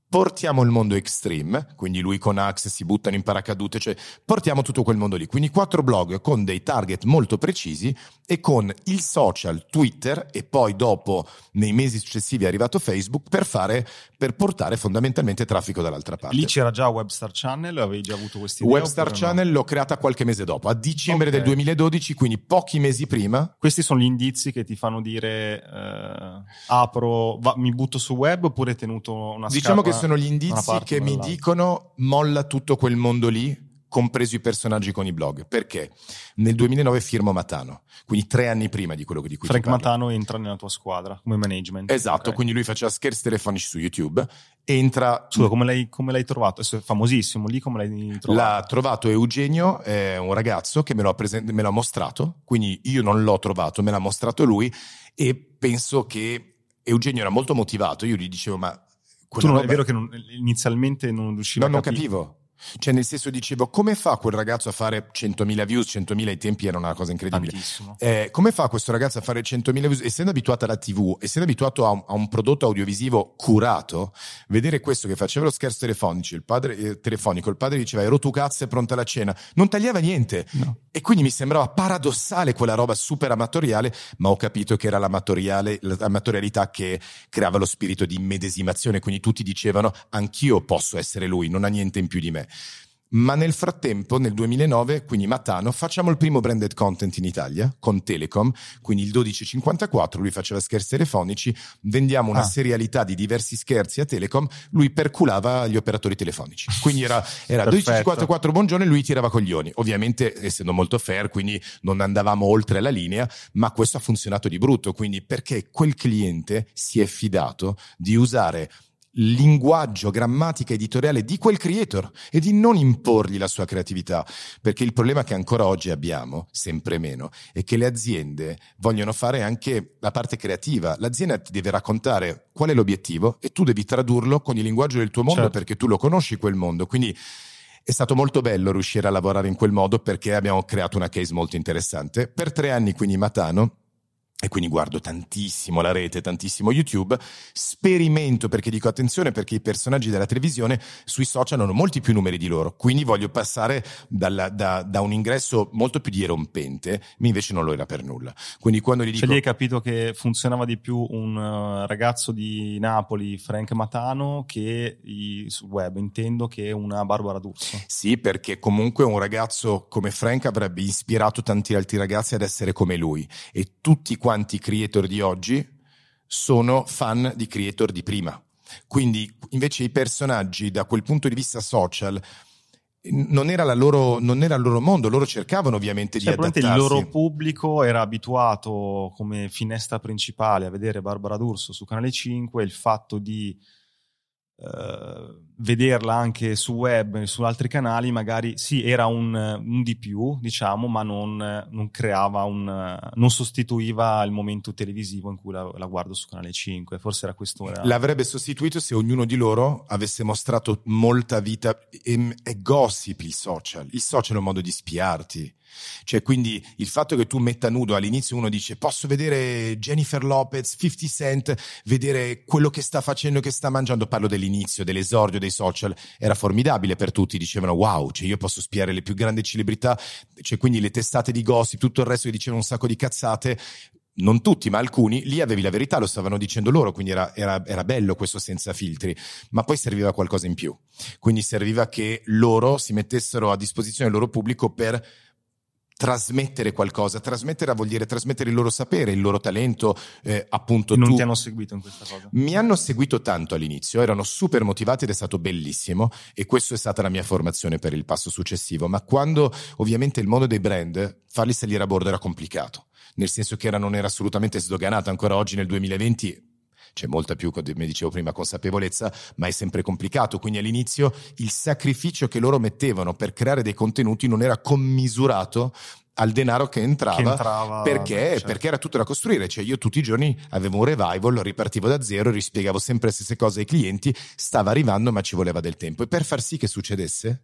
portiamo il mondo extreme, quindi lui con Axe si buttano in paracadute, cioè portiamo tutto quel mondo lì, quindi quattro blog con dei target molto precisi e con il social Twitter e poi dopo nei mesi successivi è arrivato Facebook per fare per portare fondamentalmente traffico dall'altra parte. Lì c'era già Webstar Channel, avevi già avuto questi idea? Webstar Channel no? l'ho creata qualche mese dopo, a dicembre okay. del 2012, quindi pochi mesi prima. Questi sono gli indizi che ti fanno dire eh, apro, va, mi butto su web oppure tenuto una Diciamo che sono gli indizi che mi dicono molla tutto quel mondo lì compreso i personaggi con i blog. Perché nel 2009 firmo Matano, quindi tre anni prima di quello che di cui Frank Matano entra nella tua squadra come management. Esatto, okay. quindi lui faceva scherzi telefonici su YouTube. Entra. Scusa, come l'hai, come l'hai trovato? È famosissimo lì, come l'hai trovato? L'ha trovato Eugenio, eh, un ragazzo che me l'ha, present- me l'ha mostrato, quindi io non l'ho trovato, me l'ha mostrato lui e penso che Eugenio era molto motivato. Io gli dicevo, ma. Tu non roba... è vero che non, inizialmente non riuscivo no, a capire. Non capivo cioè, nel senso, dicevo, come fa quel ragazzo a fare 100.000 views? 100.000 ai tempi era una cosa incredibile. Eh, come fa questo ragazzo a fare 100.000 views? Essendo abituato alla TV, essendo abituato a un, a un prodotto audiovisivo curato, vedere questo che faceva lo scherzo telefonico, il padre, eh, telefonico, il padre diceva, ero tu cazzo, è pronta la cena. Non tagliava niente. No. E quindi mi sembrava paradossale quella roba super amatoriale, ma ho capito che era l'amatorialità che creava lo spirito di immedesimazione. Quindi tutti dicevano, anch'io posso essere lui, non ha niente in più di me. Ma nel frattempo, nel 2009, quindi Matano, facciamo il primo branded content in Italia con Telecom, quindi il 1254, lui faceva scherzi telefonici, vendiamo una ah. serialità di diversi scherzi a Telecom, lui perculava gli operatori telefonici. Quindi era, era 1254 buongiorno e lui tirava coglioni. Ovviamente essendo molto fair, quindi non andavamo oltre la linea, ma questo ha funzionato di brutto, quindi perché quel cliente si è fidato di usare linguaggio, grammatica editoriale di quel creator e di non imporgli la sua creatività, perché il problema che ancora oggi abbiamo, sempre meno, è che le aziende vogliono fare anche la parte creativa. L'azienda ti deve raccontare qual è l'obiettivo e tu devi tradurlo con il linguaggio del tuo mondo certo. perché tu lo conosci quel mondo. Quindi è stato molto bello riuscire a lavorare in quel modo perché abbiamo creato una case molto interessante. Per tre anni quindi Matano e quindi guardo tantissimo la rete, tantissimo YouTube, sperimento perché dico attenzione perché i personaggi della televisione sui social hanno molti più numeri di loro, quindi voglio passare dalla, da, da, un ingresso molto più dirompente, invece non lo era per nulla. Quindi quando gli dico... Cioè lì hai capito che funzionava di più un eh, ragazzo di Napoli, Frank Matano, che sul web, intendo, che una Barbara D'Urso. Sì, perché comunque un ragazzo come Frank avrebbe ispirato tanti altri ragazzi ad essere come lui e tutti quanti quanti creator di oggi sono fan di creator di prima. Quindi invece i personaggi da quel punto di vista social non era, loro, non era, il loro mondo, loro cercavano ovviamente cioè, di adattarsi. Il loro pubblico era abituato come finestra principale a vedere Barbara D'Urso su Canale 5, il fatto di Uh, vederla anche su web, e su altri canali, magari sì, era un, un di più, diciamo, ma non, non, creava un. non sostituiva il momento televisivo in cui la, la guardo su canale 5. Forse era questo. L'avrebbe sostituito se ognuno di loro avesse mostrato molta vita. E, ehm, e gossip il social. Il social è un modo di spiarti. Cioè, quindi il fatto che tu metta nudo all'inizio uno dice posso vedere Jennifer Lopez, 50 Cent, vedere quello che sta facendo, che sta mangiando, parlo dell'inizio, dell'esordio dei social, era formidabile per tutti, dicevano wow, cioè io posso spiare le più grandi celebrità, cioè quindi le testate di gossip, tutto il resto che dicevano un sacco di cazzate, non tutti, ma alcuni, lì avevi la verità, lo stavano dicendo loro, quindi era, era, era, bello questo senza filtri, ma poi serviva qualcosa in più. Quindi serviva che loro si mettessero a disposizione del loro pubblico per trasmettere qualcosa. Trasmettere vuol dire trasmettere il loro sapere, il loro talento. Eh, appunto, non tu... ti hanno seguito in questa cosa? Mi hanno seguito tanto all'inizio, erano super motivati ed è stato bellissimo. E questa è stata la mia formazione per il passo successivo. Ma quando ovviamente il mondo dei brand, farli salire a bordo era complicato. Nel senso che era, non era assolutamente sdoganato, ancora oggi nel 2020 c'è molta più, come dicevo prima, consapevolezza, ma è sempre complicato. Quindi all'inizio il sacrificio che loro mettevano per creare dei contenuti non era commisurato al denaro che entrava, che entrava perché, certo. perché, era tutto da costruire. Cioè, io tutti i giorni avevo un revival, ripartivo da zero, rispiegavo sempre le stesse cose ai clienti, stava arrivando, ma ci voleva del tempo. E per far sì che succedesse,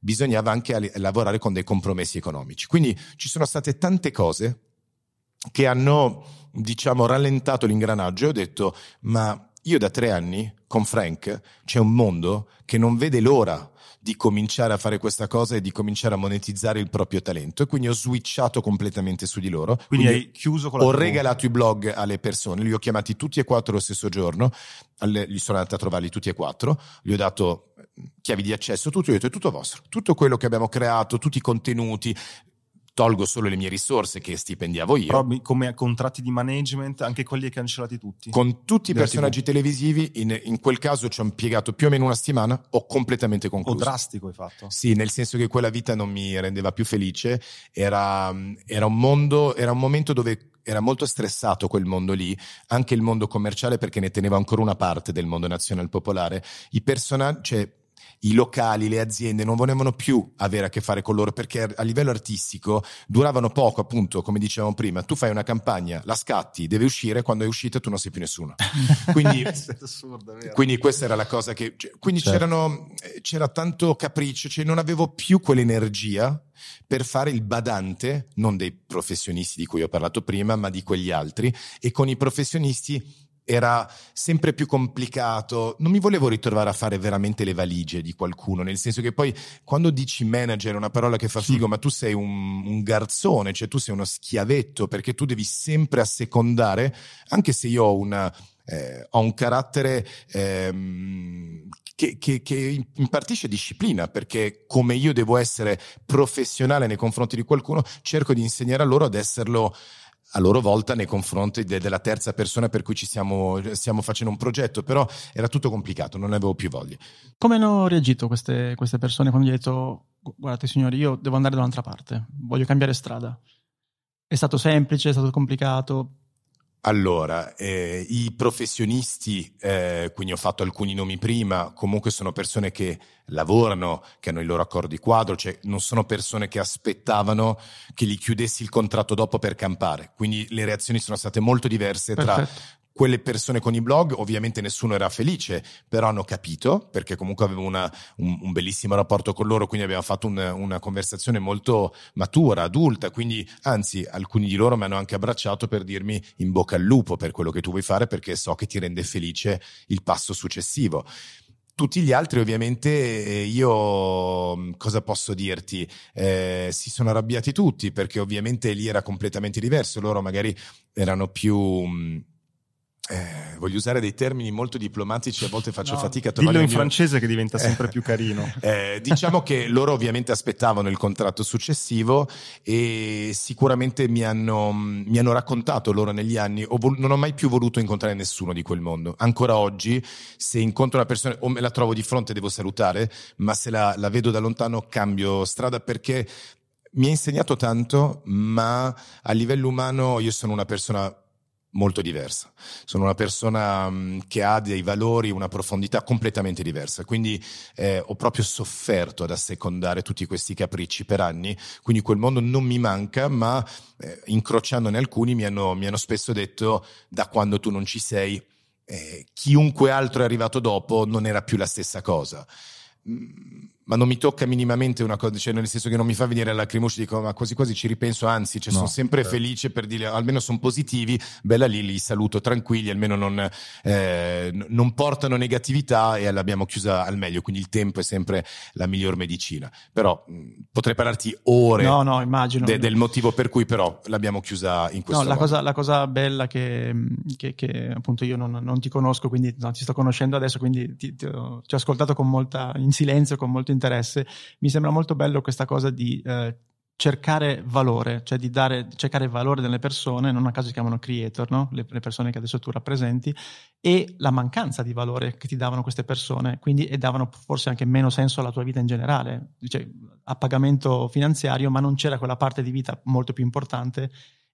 bisognava anche lavorare con dei compromessi economici. Quindi ci sono state tante cose che hanno diciamo, rallentato l'ingranaggio e ho detto, ma io da tre anni con Frank c'è un mondo che non vede l'ora di cominciare a fare questa cosa e di cominciare a monetizzare il proprio talento e quindi ho switchato completamente su di loro. Quindi, quindi hai chiuso con la Ho tua... regalato i blog alle persone, li ho chiamati tutti e quattro lo stesso giorno, li sono andato a trovarli tutti e quattro, gli ho dato eh, chiavi di accesso, tutto, ho detto è tutto vostro, tutto quello che abbiamo creato, tutti i contenuti, tolgo solo le mie risorse che stipendiavo io. Però come contratti di management, anche quelli hai cancellati tutti? Con tutti i personaggi TV. televisivi, in, in, quel caso ci ho impiegato più o meno una settimana, ho completamente concluso. O drastico hai fatto? Sì, nel senso che quella vita non mi rendeva più felice, era, era un mondo, era un momento dove era molto stressato quel mondo lì, anche il mondo commerciale perché ne teneva ancora una parte del mondo nazionale popolare. I personaggi, cioè, i locali, le aziende non volevano più avere a che fare con loro perché a livello artistico duravano poco, appunto, come dicevamo prima, tu fai una campagna, la scatti, deve uscire, quando è uscita tu non sei più nessuno. Quindi, assurdo, quindi questa era la cosa che... Cioè, quindi certo. Eh, c'era tanto capriccio, cioè non avevo più quell'energia per fare il badante, non dei professionisti di cui ho parlato prima, ma di quegli altri, e con i professionisti era sempre più complicato. Non mi volevo ritrovare a fare veramente le valigie di qualcuno, nel senso che poi quando dici manager una parola che fa figo, ma tu sei un, un garzone, cioè tu sei uno schiavetto perché tu devi sempre assecondare, anche se io ho una, eh, ho un carattere ehm, che, che, che, impartisce disciplina, perché come io devo essere professionale nei confronti di qualcuno, cerco di insegnare a loro ad esserlo a loro volta nei confronti de- della terza persona per cui ci siamo, stiamo facendo un progetto, però era tutto complicato, non avevo più voglia. Come hanno reagito queste, queste persone quando gli ho detto guardate signori, io devo andare da un'altra parte, voglio cambiare strada? È stato semplice, è stato complicato? Allora, eh, i professionisti, eh, quindi ho fatto alcuni nomi prima, comunque sono persone che lavorano, che hanno i loro accordi quadro, cioè non sono persone che aspettavano che li chiudessi il contratto dopo per campare. Quindi le reazioni sono state molto diverse tra quelle persone con i blog, ovviamente nessuno era felice, però hanno capito, perché comunque avevo una, un, un, bellissimo rapporto con loro, quindi abbiamo fatto un, una conversazione molto matura, adulta, quindi anzi alcuni di loro mi hanno anche abbracciato per dirmi in bocca al lupo per quello che tu vuoi fare, perché so che ti rende felice il passo successivo tutti gli altri ovviamente eh, io mm, cosa posso dirti eh, si sono arrabbiati tutti perché ovviamente lì era completamente diverso loro magari erano più mm, eh, voglio usare dei termini molto diplomatici, a volte faccio no, fatica a trovare. Dillo in mio... francese che diventa eh, sempre eh, più carino. Eh, diciamo che loro ovviamente aspettavano il contratto successivo e sicuramente mi hanno, mi hanno raccontato loro negli anni, ho vol- non ho mai più voluto incontrare nessuno di quel mondo. Ancora oggi, se incontro una persona o me la trovo di fronte devo salutare, ma se la, la vedo da lontano cambio strada perché mi ha insegnato tanto, ma a livello umano io sono una persona molto diversa. Sono una persona mm, che ha dei valori, una profondità completamente diversa. Quindi eh, ho proprio sofferto ad assecondare tutti questi capricci per anni. Quindi quel mondo non mi manca, ma eh, incrociandone alcuni mi hanno, mi hanno spesso detto da quando tu non ci sei, eh, chiunque altro è arrivato dopo non era più la stessa cosa. Mm ma non mi tocca minimamente una cosa, cioè nel senso che non mi fa venire la lacrimuccia, dico ma quasi quasi ci ripenso, anzi cioè, no, sono sempre eh. felice per dire almeno sono positivi, bella lì li saluto tranquilli, almeno non, eh, non, portano negatività e l'abbiamo chiusa al meglio, quindi il tempo è sempre la miglior medicina. Però potrei parlarti ore no, no, immagino, de, del motivo per cui però l'abbiamo chiusa in questo no, la modo. Cosa, la cosa bella che, che, che appunto io non, non, ti conosco, quindi no, ti sto conoscendo adesso, quindi ti, ti, ho, ti, ho, ascoltato con molta, in silenzio, con molto interesse, mi sembra molto bello questa cosa di eh, cercare valore, cioè di dare, cercare valore delle persone, non a caso si chiamano creator, no? le, le, persone che adesso tu rappresenti, e la mancanza di valore che ti davano queste persone, quindi e davano forse anche meno senso alla tua vita in generale, cioè, a pagamento finanziario, ma non c'era quella parte di vita molto più importante.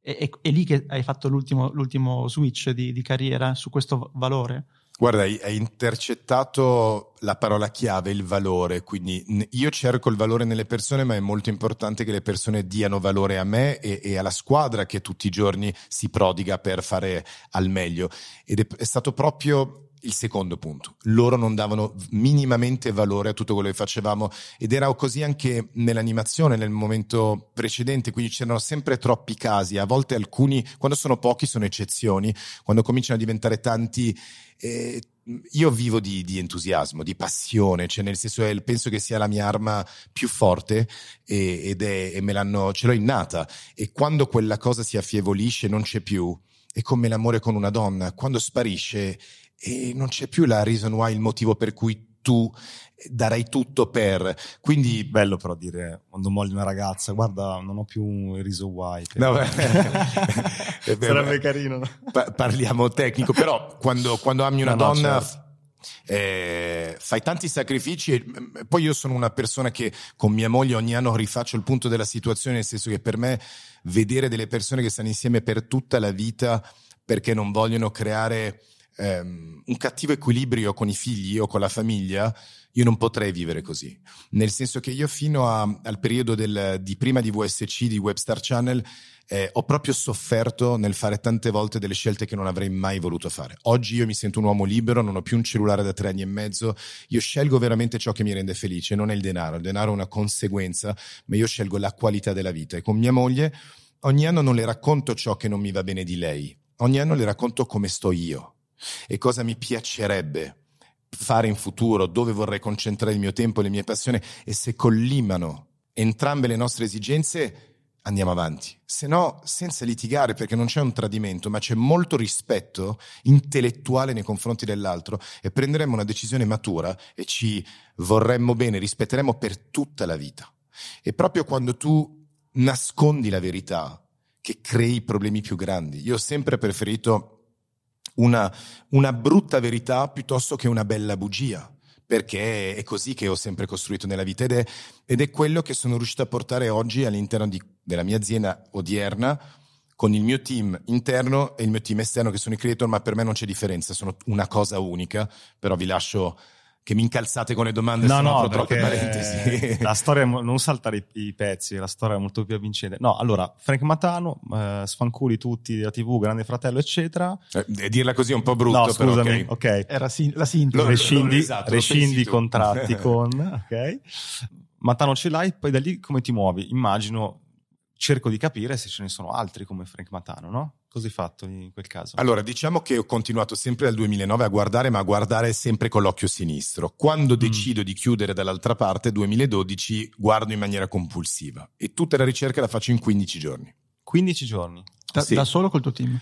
È, lì che hai fatto l'ultimo, l'ultimo switch di, di carriera su questo valore? Guarda, hai intercettato la parola chiave, il valore, quindi io cerco il valore nelle persone, ma è molto importante che le persone diano valore a me e, e alla squadra che tutti i giorni si prodiga per fare al meglio. Ed è, è stato proprio il secondo punto. Loro non davano minimamente valore a tutto quello che facevamo ed era così anche nell'animazione, nel momento precedente, quindi c'erano sempre troppi casi, a volte alcuni, quando sono pochi sono eccezioni, quando cominciano a diventare tanti... Eh, io vivo di, di, entusiasmo, di passione, cioè nel senso è, penso che sia la mia arma più forte e, ed è, e me l'hanno, ce l'ho innata e quando quella cosa si affievolisce non c'è più, è come l'amore con una donna, quando sparisce e non c'è più la reason why, il motivo per cui tu darai tutto per. Quindi bello però dire quando molli una ragazza, guarda, non ho più il reason why. No, beh, Sarebbe carino. No? Pa- parliamo tecnico, però quando, quando ami una no, donna... No, certo. Eh, fai tanti sacrifici e mm, mm, poi io sono una persona che con mia moglie ogni anno rifaccio il punto della situazione, nel senso che per me vedere delle persone che stanno insieme per tutta la vita perché non vogliono creare ehm, un cattivo equilibrio con i figli o con la famiglia, io non potrei vivere così. Nel senso che io fino a, al periodo del, di prima di VSC, di Webstar Channel, eh, ho proprio sofferto nel fare tante volte delle scelte che non avrei mai voluto fare. Oggi io mi sento un uomo libero, non ho più un cellulare da tre anni e mezzo, io scelgo veramente ciò che mi rende felice, non è il denaro, il denaro è una conseguenza, ma io scelgo la qualità della vita e con mia moglie ogni anno non le racconto ciò che non mi va bene di lei, ogni anno le racconto come sto io e cosa mi piacerebbe fare in futuro, dove vorrei concentrare il mio tempo, e le mie passioni e se collimano entrambe le nostre esigenze andiamo avanti. Se no, senza litigare, perché non c'è un tradimento, ma c'è molto rispetto intellettuale nei confronti dell'altro e prenderemo una decisione matura e ci vorremmo bene, rispetteremo per tutta la vita. E proprio quando tu nascondi la verità, che crei problemi più grandi. Io ho sempre preferito una, una brutta verità piuttosto che una bella bugia perché è così che ho sempre costruito nella vita ed è, ed è quello che sono riuscito a portare oggi all'interno di, della mia azienda odierna con il mio team interno e il mio team esterno che sono i creator, ma per me non c'è differenza, sono una cosa unica, però vi lascio che mi incalzate con le domande, no, no, troppe parentesi. La storia è, non saltare i, i, pezzi, la storia è molto più avvincente. No, allora, Frank Matano, eh, sfanculi tutti della TV, Grande Fratello, eccetera. Eh, dirla così è un po' brutto, no, scusami, però, ok. okay. Era sin- la sintesi. rescindi, esatto, rescindi contratti con, ok. Matano ce l'hai, poi da lì come ti muovi? Immagino cerco di capire se ce ne sono altri come Frank Matano, no? Cos'hai fatto in quel caso? Allora, diciamo che ho continuato sempre dal 2009 a guardare, ma a guardare sempre con l'occhio sinistro. Quando mm. decido di chiudere dall'altra parte, 2012, guardo in maniera compulsiva e tutta la ricerca la faccio in 15 giorni. 15 giorni? Da, sì. da solo col tuo team?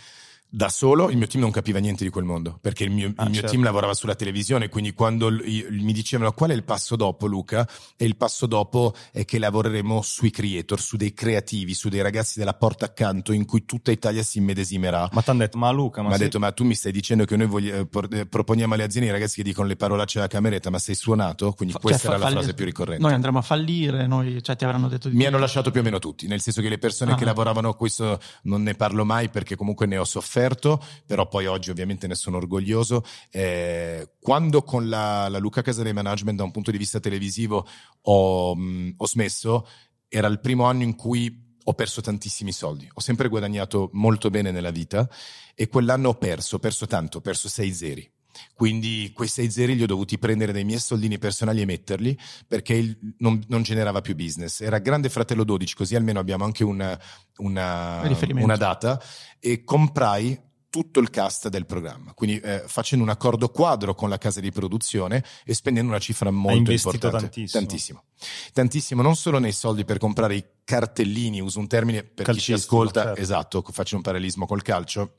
da solo il mio team non capiva niente di quel mondo perché il mio, ah, il mio certo. team lavorava sulla televisione quindi quando io, mi dicevano qual è il passo dopo Luca e il passo dopo è che lavoreremo sui creator su dei creativi su dei ragazzi della porta accanto in cui tutta Italia si immedesimerà ma ti hanno detto ma Luca ma, sei... detto ma tu mi stai dicendo che noi voglio, eh, eh, proponiamo alle aziende i ragazzi che dicono le parolacce alla cameretta ma sei suonato quindi Fa- questa cioè, era fa- la frase più ricorrente noi andremo a fallire noi cioè, ti avranno detto di mi più. hanno lasciato più o meno tutti nel senso che le persone ah. che lavoravano questo non ne parlo mai perché comunque ne ho sofferto scoperto, però poi oggi ovviamente ne sono orgoglioso. Eh, quando con la, la Luca Casa Management da un punto di vista televisivo ho, mh, mm, ho smesso, era il primo anno in cui ho perso tantissimi soldi, ho sempre guadagnato molto bene nella vita e quell'anno ho perso, ho perso tanto, ho perso 6 zeri quindi questi zeri li ho dovuti prendere dai miei soldini personali e metterli perché non, non generava più business. Era Grande Fratello 12, così almeno abbiamo anche una, una, una data. E comprai tutto il cast del programma. Quindi eh, facendo un accordo quadro con la casa di produzione e spendendo una cifra molto importante. Tantissimo. tantissimo. Tantissimo, non solo nei soldi per comprare i cartellini, uso un termine per chi ci ascolta, certo. esatto, faccio un parallelismo col calcio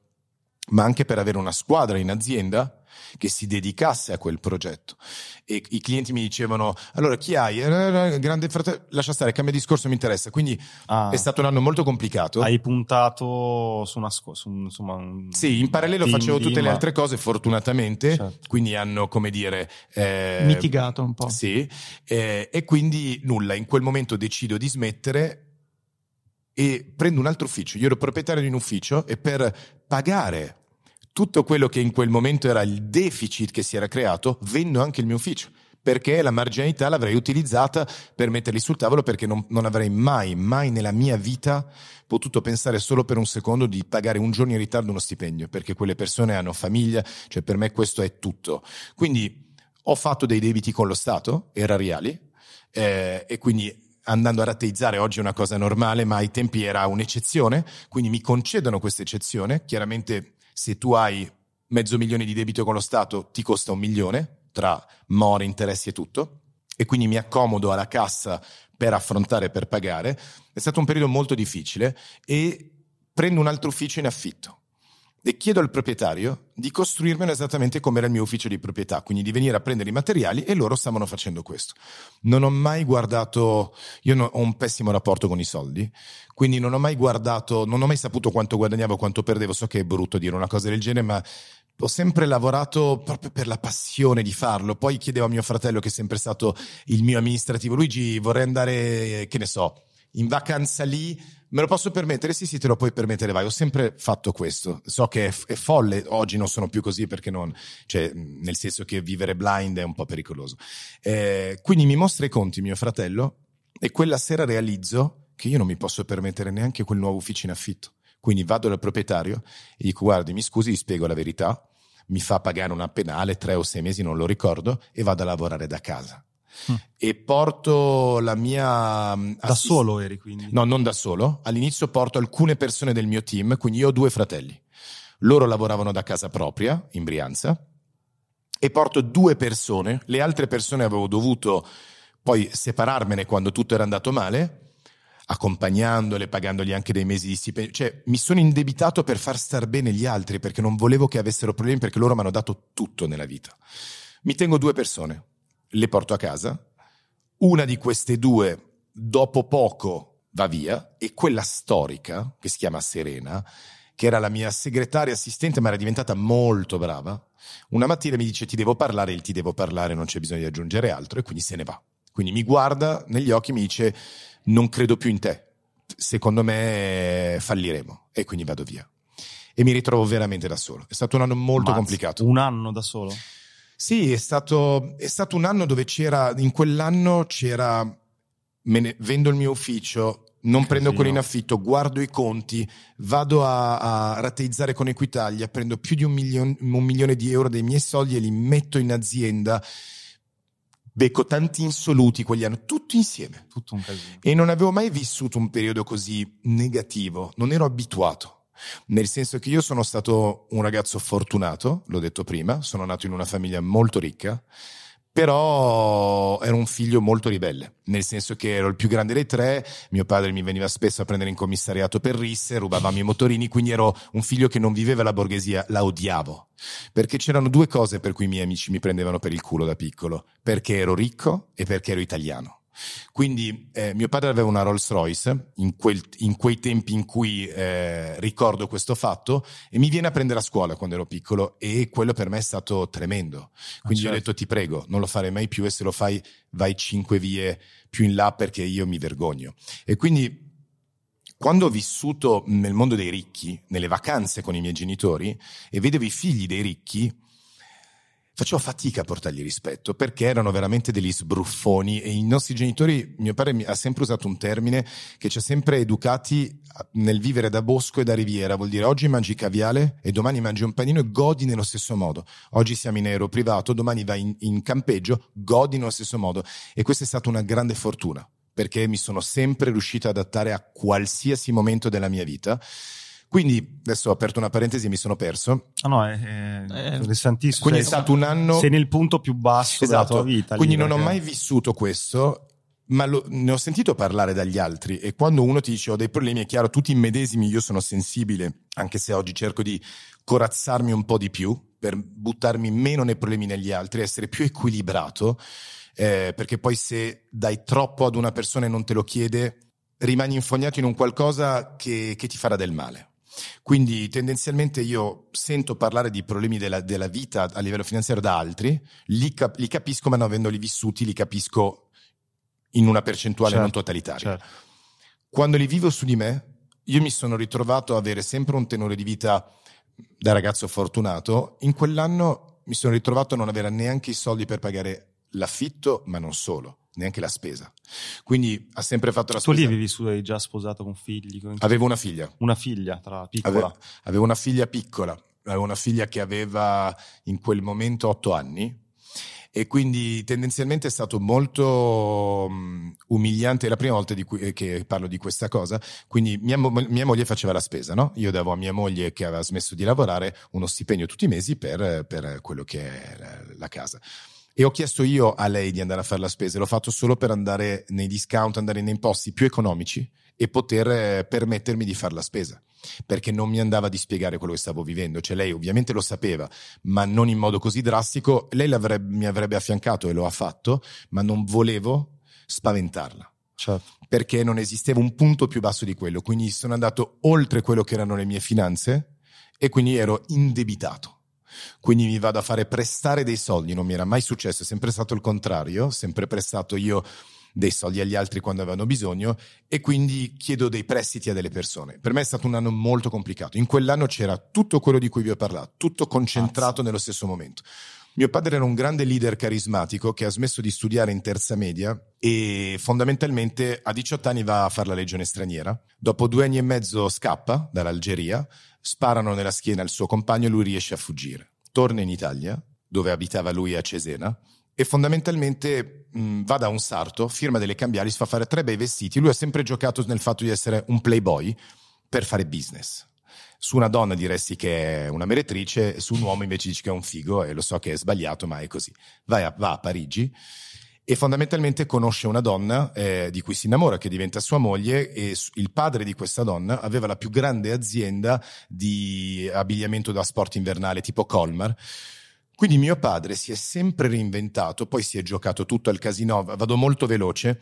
ma anche per avere una squadra in azienda che si dedicasse a quel progetto. E i clienti mi dicevano: Allora, chi hai? Eh, eh, eh, Grande fratello, lascia stare, cambia discorso, mi interessa. Quindi ah, è stato un anno molto complicato. Hai puntato su una scuola. sì, in parallelo team, facevo tutte le altre cose, fortunatamente. Certo. Quindi hanno, come dire. Eh, Mitigato un po'. Sì, eh, e quindi nulla. In quel momento decido di smettere e prendo un altro ufficio. Io ero proprietario di un ufficio e per pagare tutto quello che in quel momento era il deficit che si era creato, vendo anche il mio ufficio perché la marginalità l'avrei utilizzata per metterli sul tavolo perché non, non, avrei mai, mai nella mia vita potuto pensare solo per un secondo di pagare un giorno in ritardo uno stipendio, perché quelle persone hanno famiglia, cioè per me questo è tutto. Quindi ho fatto dei debiti con lo Stato, erariali, eh, e quindi andando a rateizzare oggi è una cosa normale, ma ai tempi era un'eccezione, quindi mi concedono questa eccezione. Chiaramente se tu hai mezzo milione di debito con lo Stato ti costa un milione tra more, interessi e tutto, e quindi mi accomodo alla cassa per affrontare, per pagare. È stato un periodo molto difficile e prendo un altro ufficio in affitto e chiedo al proprietario di costruirmelo esattamente come era il mio ufficio di proprietà, quindi di venire a prendere i materiali e loro stavano facendo questo. Non ho mai guardato, io ho un pessimo rapporto con i soldi, quindi non ho mai guardato, non ho mai saputo quanto guadagnavo, quanto perdevo, so che è brutto dire una cosa del genere, ma ho sempre lavorato proprio per la passione di farlo. Poi chiedevo a mio fratello, che è sempre stato il mio amministrativo, Luigi, vorrei andare, che ne so, in vacanza lì Me lo posso permettere? Sì, sì, te lo puoi permettere, vai. Ho sempre fatto questo. So che è, f- è folle, oggi non sono più così perché non, cioè, nel senso che vivere blind è un po' pericoloso. Eh, quindi mi mostra i conti mio fratello e quella sera realizzo che io non mi posso permettere neanche quel nuovo ufficio in affitto. Quindi vado dal proprietario e dico, guardi, mi scusi, gli spiego la verità, mi fa pagare una penale, tre o sei mesi, non lo ricordo, e vado a lavorare da casa. Mm. E porto la mia... Mm, assist- da solo eri quindi? No, non da solo. All'inizio porto alcune persone del mio team, quindi io ho due fratelli. Loro lavoravano da casa propria, in Brianza, e porto due persone. Le altre persone avevo dovuto poi separarmene quando tutto era andato male accompagnandole, pagandogli anche dei mesi di stipendio. Cioè, mi sono indebitato per far star bene gli altri, perché non volevo che avessero problemi, perché loro mi hanno dato tutto nella vita. Mi tengo due persone le porto a casa, una di queste due dopo poco va via e quella storica, che si chiama Serena, che era la mia segretaria assistente ma era diventata molto brava, una mattina mi dice ti devo parlare, il ti devo parlare, non c'è bisogno di aggiungere altro e quindi se ne va. Quindi mi guarda negli occhi e mi dice non credo più in te, secondo me eh, falliremo e quindi vado via. E mi ritrovo veramente da solo. È stato un anno molto Mazz- complicato. Un anno da solo? Sì, è stato, è stato un anno dove c'era, in quell'anno c'era, ne, vendo il mio ufficio, non prendo quello in affitto, guardo i conti, vado a, a rateizzare con Equitalia, prendo più di un milione, un milione, di euro dei miei soldi e li metto in azienda. Becco tanti insoluti quegli anni, tutti insieme. Tutto un casino. E non avevo mai vissuto un periodo così negativo, non ero abituato nel senso che io sono stato un ragazzo fortunato, l'ho detto prima, sono nato in una famiglia molto ricca, però ero un figlio molto ribelle, nel senso che ero il più grande dei tre, mio padre mi veniva spesso a prendere in commissariato per risse, rubavamo i motorini, quindi ero un figlio che non viveva la borghesia, la odiavo, perché c'erano due cose per cui i miei amici mi prendevano per il culo da piccolo, perché ero ricco e perché ero italiano. Quindi eh, mio padre aveva una Rolls Royce in, quel, in quei tempi in cui eh, ricordo questo fatto e mi viene a prendere a scuola quando ero piccolo e quello per me è stato tremendo. Quindi ah, certo. ho detto ti prego, non lo farei mai più e se lo fai vai cinque vie più in là perché io mi vergogno. E quindi quando ho vissuto nel mondo dei ricchi, nelle vacanze con i miei genitori e vedevo i figli dei ricchi, facevo fatica a portargli rispetto perché erano veramente degli sbruffoni e i nostri genitori, mio padre ha sempre usato un termine che ci ha sempre educati nel vivere da bosco e da riviera, vuol dire oggi mangi caviale e domani mangi un panino e godi nello stesso modo, oggi siamo in aereo privato, domani vai in, in campeggio, godi nello stesso modo e questa è stata una grande fortuna perché mi sono sempre riuscito ad adattare a qualsiasi momento della mia vita quindi, adesso ho aperto una parentesi e mi sono perso. Ah no, è, è interessantissimo. Eh, quindi sei, è stato un anno... Sei nel punto più basso esatto. della tua vita. Quindi lì, non perché... ho mai vissuto questo ma lo, ne ho sentito parlare dagli altri e quando uno ti dice ho dei problemi è chiaro, tutti immedesimi, io sono sensibile, anche se oggi cerco di corazzarmi un po' di più per buttarmi meno nei problemi negli altri, essere più equilibrato, eh, perché poi se dai troppo ad una persona e non te lo chiede, rimani infognato in un qualcosa che, che ti farà del male. Quindi tendenzialmente io sento parlare di problemi della, della vita a livello finanziario da altri, li, cap- li, capisco, ma non avendoli vissuti, li capisco in una percentuale certo, non totalitaria. Certo. Quando li vivo su di me, io mi sono ritrovato ad avere sempre un tenore di vita da ragazzo fortunato. In quell'anno mi sono ritrovato a non avere neanche i soldi per pagare l'affitto, ma non solo neanche la spesa. Quindi ha sempre fatto la spesa. Tu lì avevi su, già sposato con figli? Con... Avevo una figlia. Una figlia, tra piccola. Avevo, avevo una figlia piccola, avevo una figlia che aveva in quel momento otto anni e quindi tendenzialmente è stato molto um, umiliante, è la prima volta cui, eh, che parlo di questa cosa, quindi mia, mia moglie faceva la spesa, no? io davo a mia moglie che aveva smesso di lavorare uno stipendio tutti i mesi per, per quello che è la casa. E ho chiesto io a lei di andare a fare la spesa, l'ho fatto solo per andare nei discount, andare nei posti più economici e poter eh, permettermi di fare la spesa perché non mi andava di spiegare quello che stavo vivendo. Cioè, lei ovviamente lo sapeva, ma non in modo così drastico. Lei mi avrebbe affiancato e lo ha fatto, ma non volevo spaventarla. Certo. Perché non esisteva un punto più basso di quello. Quindi sono andato oltre quello che erano le mie finanze e quindi ero indebitato quindi mi vado a fare prestare dei soldi, non mi era mai successo, è sempre stato il contrario, sempre prestato io dei soldi agli altri quando avevano bisogno e quindi chiedo dei prestiti a delle persone. Per me è stato un anno molto complicato. In quell'anno c'era tutto quello di cui vi ho parlato, tutto concentrato Azz. nello stesso momento. Mio padre era un grande leader carismatico che ha smesso di studiare in terza media e fondamentalmente a 18 anni va a fare la legione straniera. Dopo due anni e mezzo scappa dall'Algeria, sparano nella schiena il suo compagno e lui riesce a fuggire. Torna in Italia, dove abitava lui a Cesena, e fondamentalmente mh, va da un sarto, firma delle cambiali, si fa fare tre bei vestiti. Lui ha sempre giocato nel fatto di essere un playboy per fare business su una donna diresti che è una meretrice, su un uomo invece dici che è un figo e lo so che è sbagliato, ma è così. A, va a Parigi e fondamentalmente conosce una donna eh, di cui si innamora, che diventa sua moglie e il padre di questa donna aveva la più grande azienda di abbigliamento da sport invernale tipo Colmar. Quindi mio padre si è sempre reinventato, poi si è giocato tutto al casino, vado molto veloce,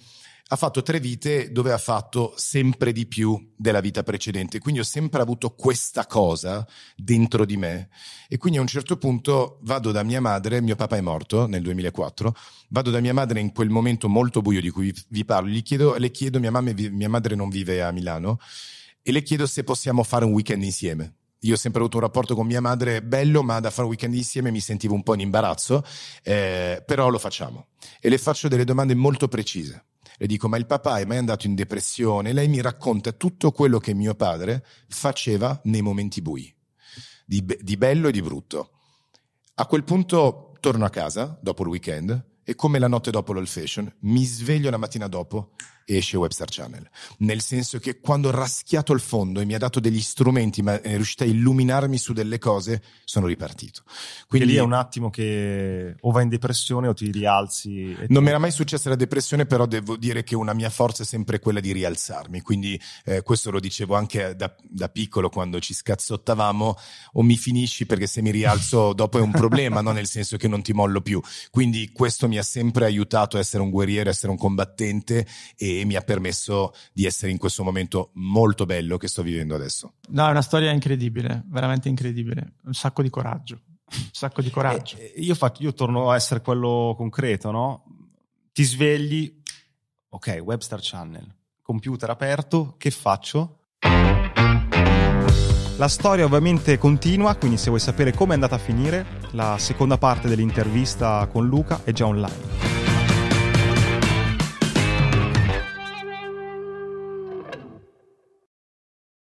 ha fatto tre vite dove ha fatto sempre di più della vita precedente. Quindi ho sempre avuto questa cosa dentro di me. E quindi a un certo punto vado da mia madre, mio papà è morto nel 2004, vado da mia madre in quel momento molto buio di cui vi parlo, gli chiedo, le chiedo, mia, mamma, mia madre non vive a Milano, e le chiedo se possiamo fare un weekend insieme. Io ho sempre avuto un rapporto con mia madre bello, ma da fare un weekend insieme mi sentivo un po' in imbarazzo, eh, però lo facciamo. E le faccio delle domande molto precise. Le dico, ma il papà è mai andato in depressione? Lei mi racconta tutto quello che mio padre faceva nei momenti bui, di, be- di bello e di brutto. A quel punto torno a casa, dopo il weekend, e come la notte dopo l'all fashion, mi sveglio la mattina dopo esce Webster Channel. Nel senso che quando ho raschiato il fondo e mi ha dato degli strumenti, ma è eh, riuscito a illuminarmi su delle cose, sono ripartito. Quindi che lì è un attimo che o vai in depressione o ti rialzi. non ti... mi era mai successa la depressione, però devo dire che una mia forza è sempre quella di rialzarmi. Quindi eh, questo lo dicevo anche da, da piccolo quando ci scazzottavamo, o mi finisci perché se mi rialzo dopo è un problema, no? nel senso che non ti mollo più. Quindi questo mi ha sempre aiutato a essere un guerriero, a essere un combattente e che mi ha permesso di essere in questo momento molto bello che sto vivendo adesso. No, è una storia incredibile, veramente incredibile, un sacco di coraggio, un sacco di eh, coraggio. Eh, io, faccio, io torno a essere quello concreto, no? Ti svegli, ok, Webster Channel, computer aperto, che faccio? La storia ovviamente continua, quindi se vuoi sapere come è andata a finire, la seconda parte dell'intervista con Luca è già online.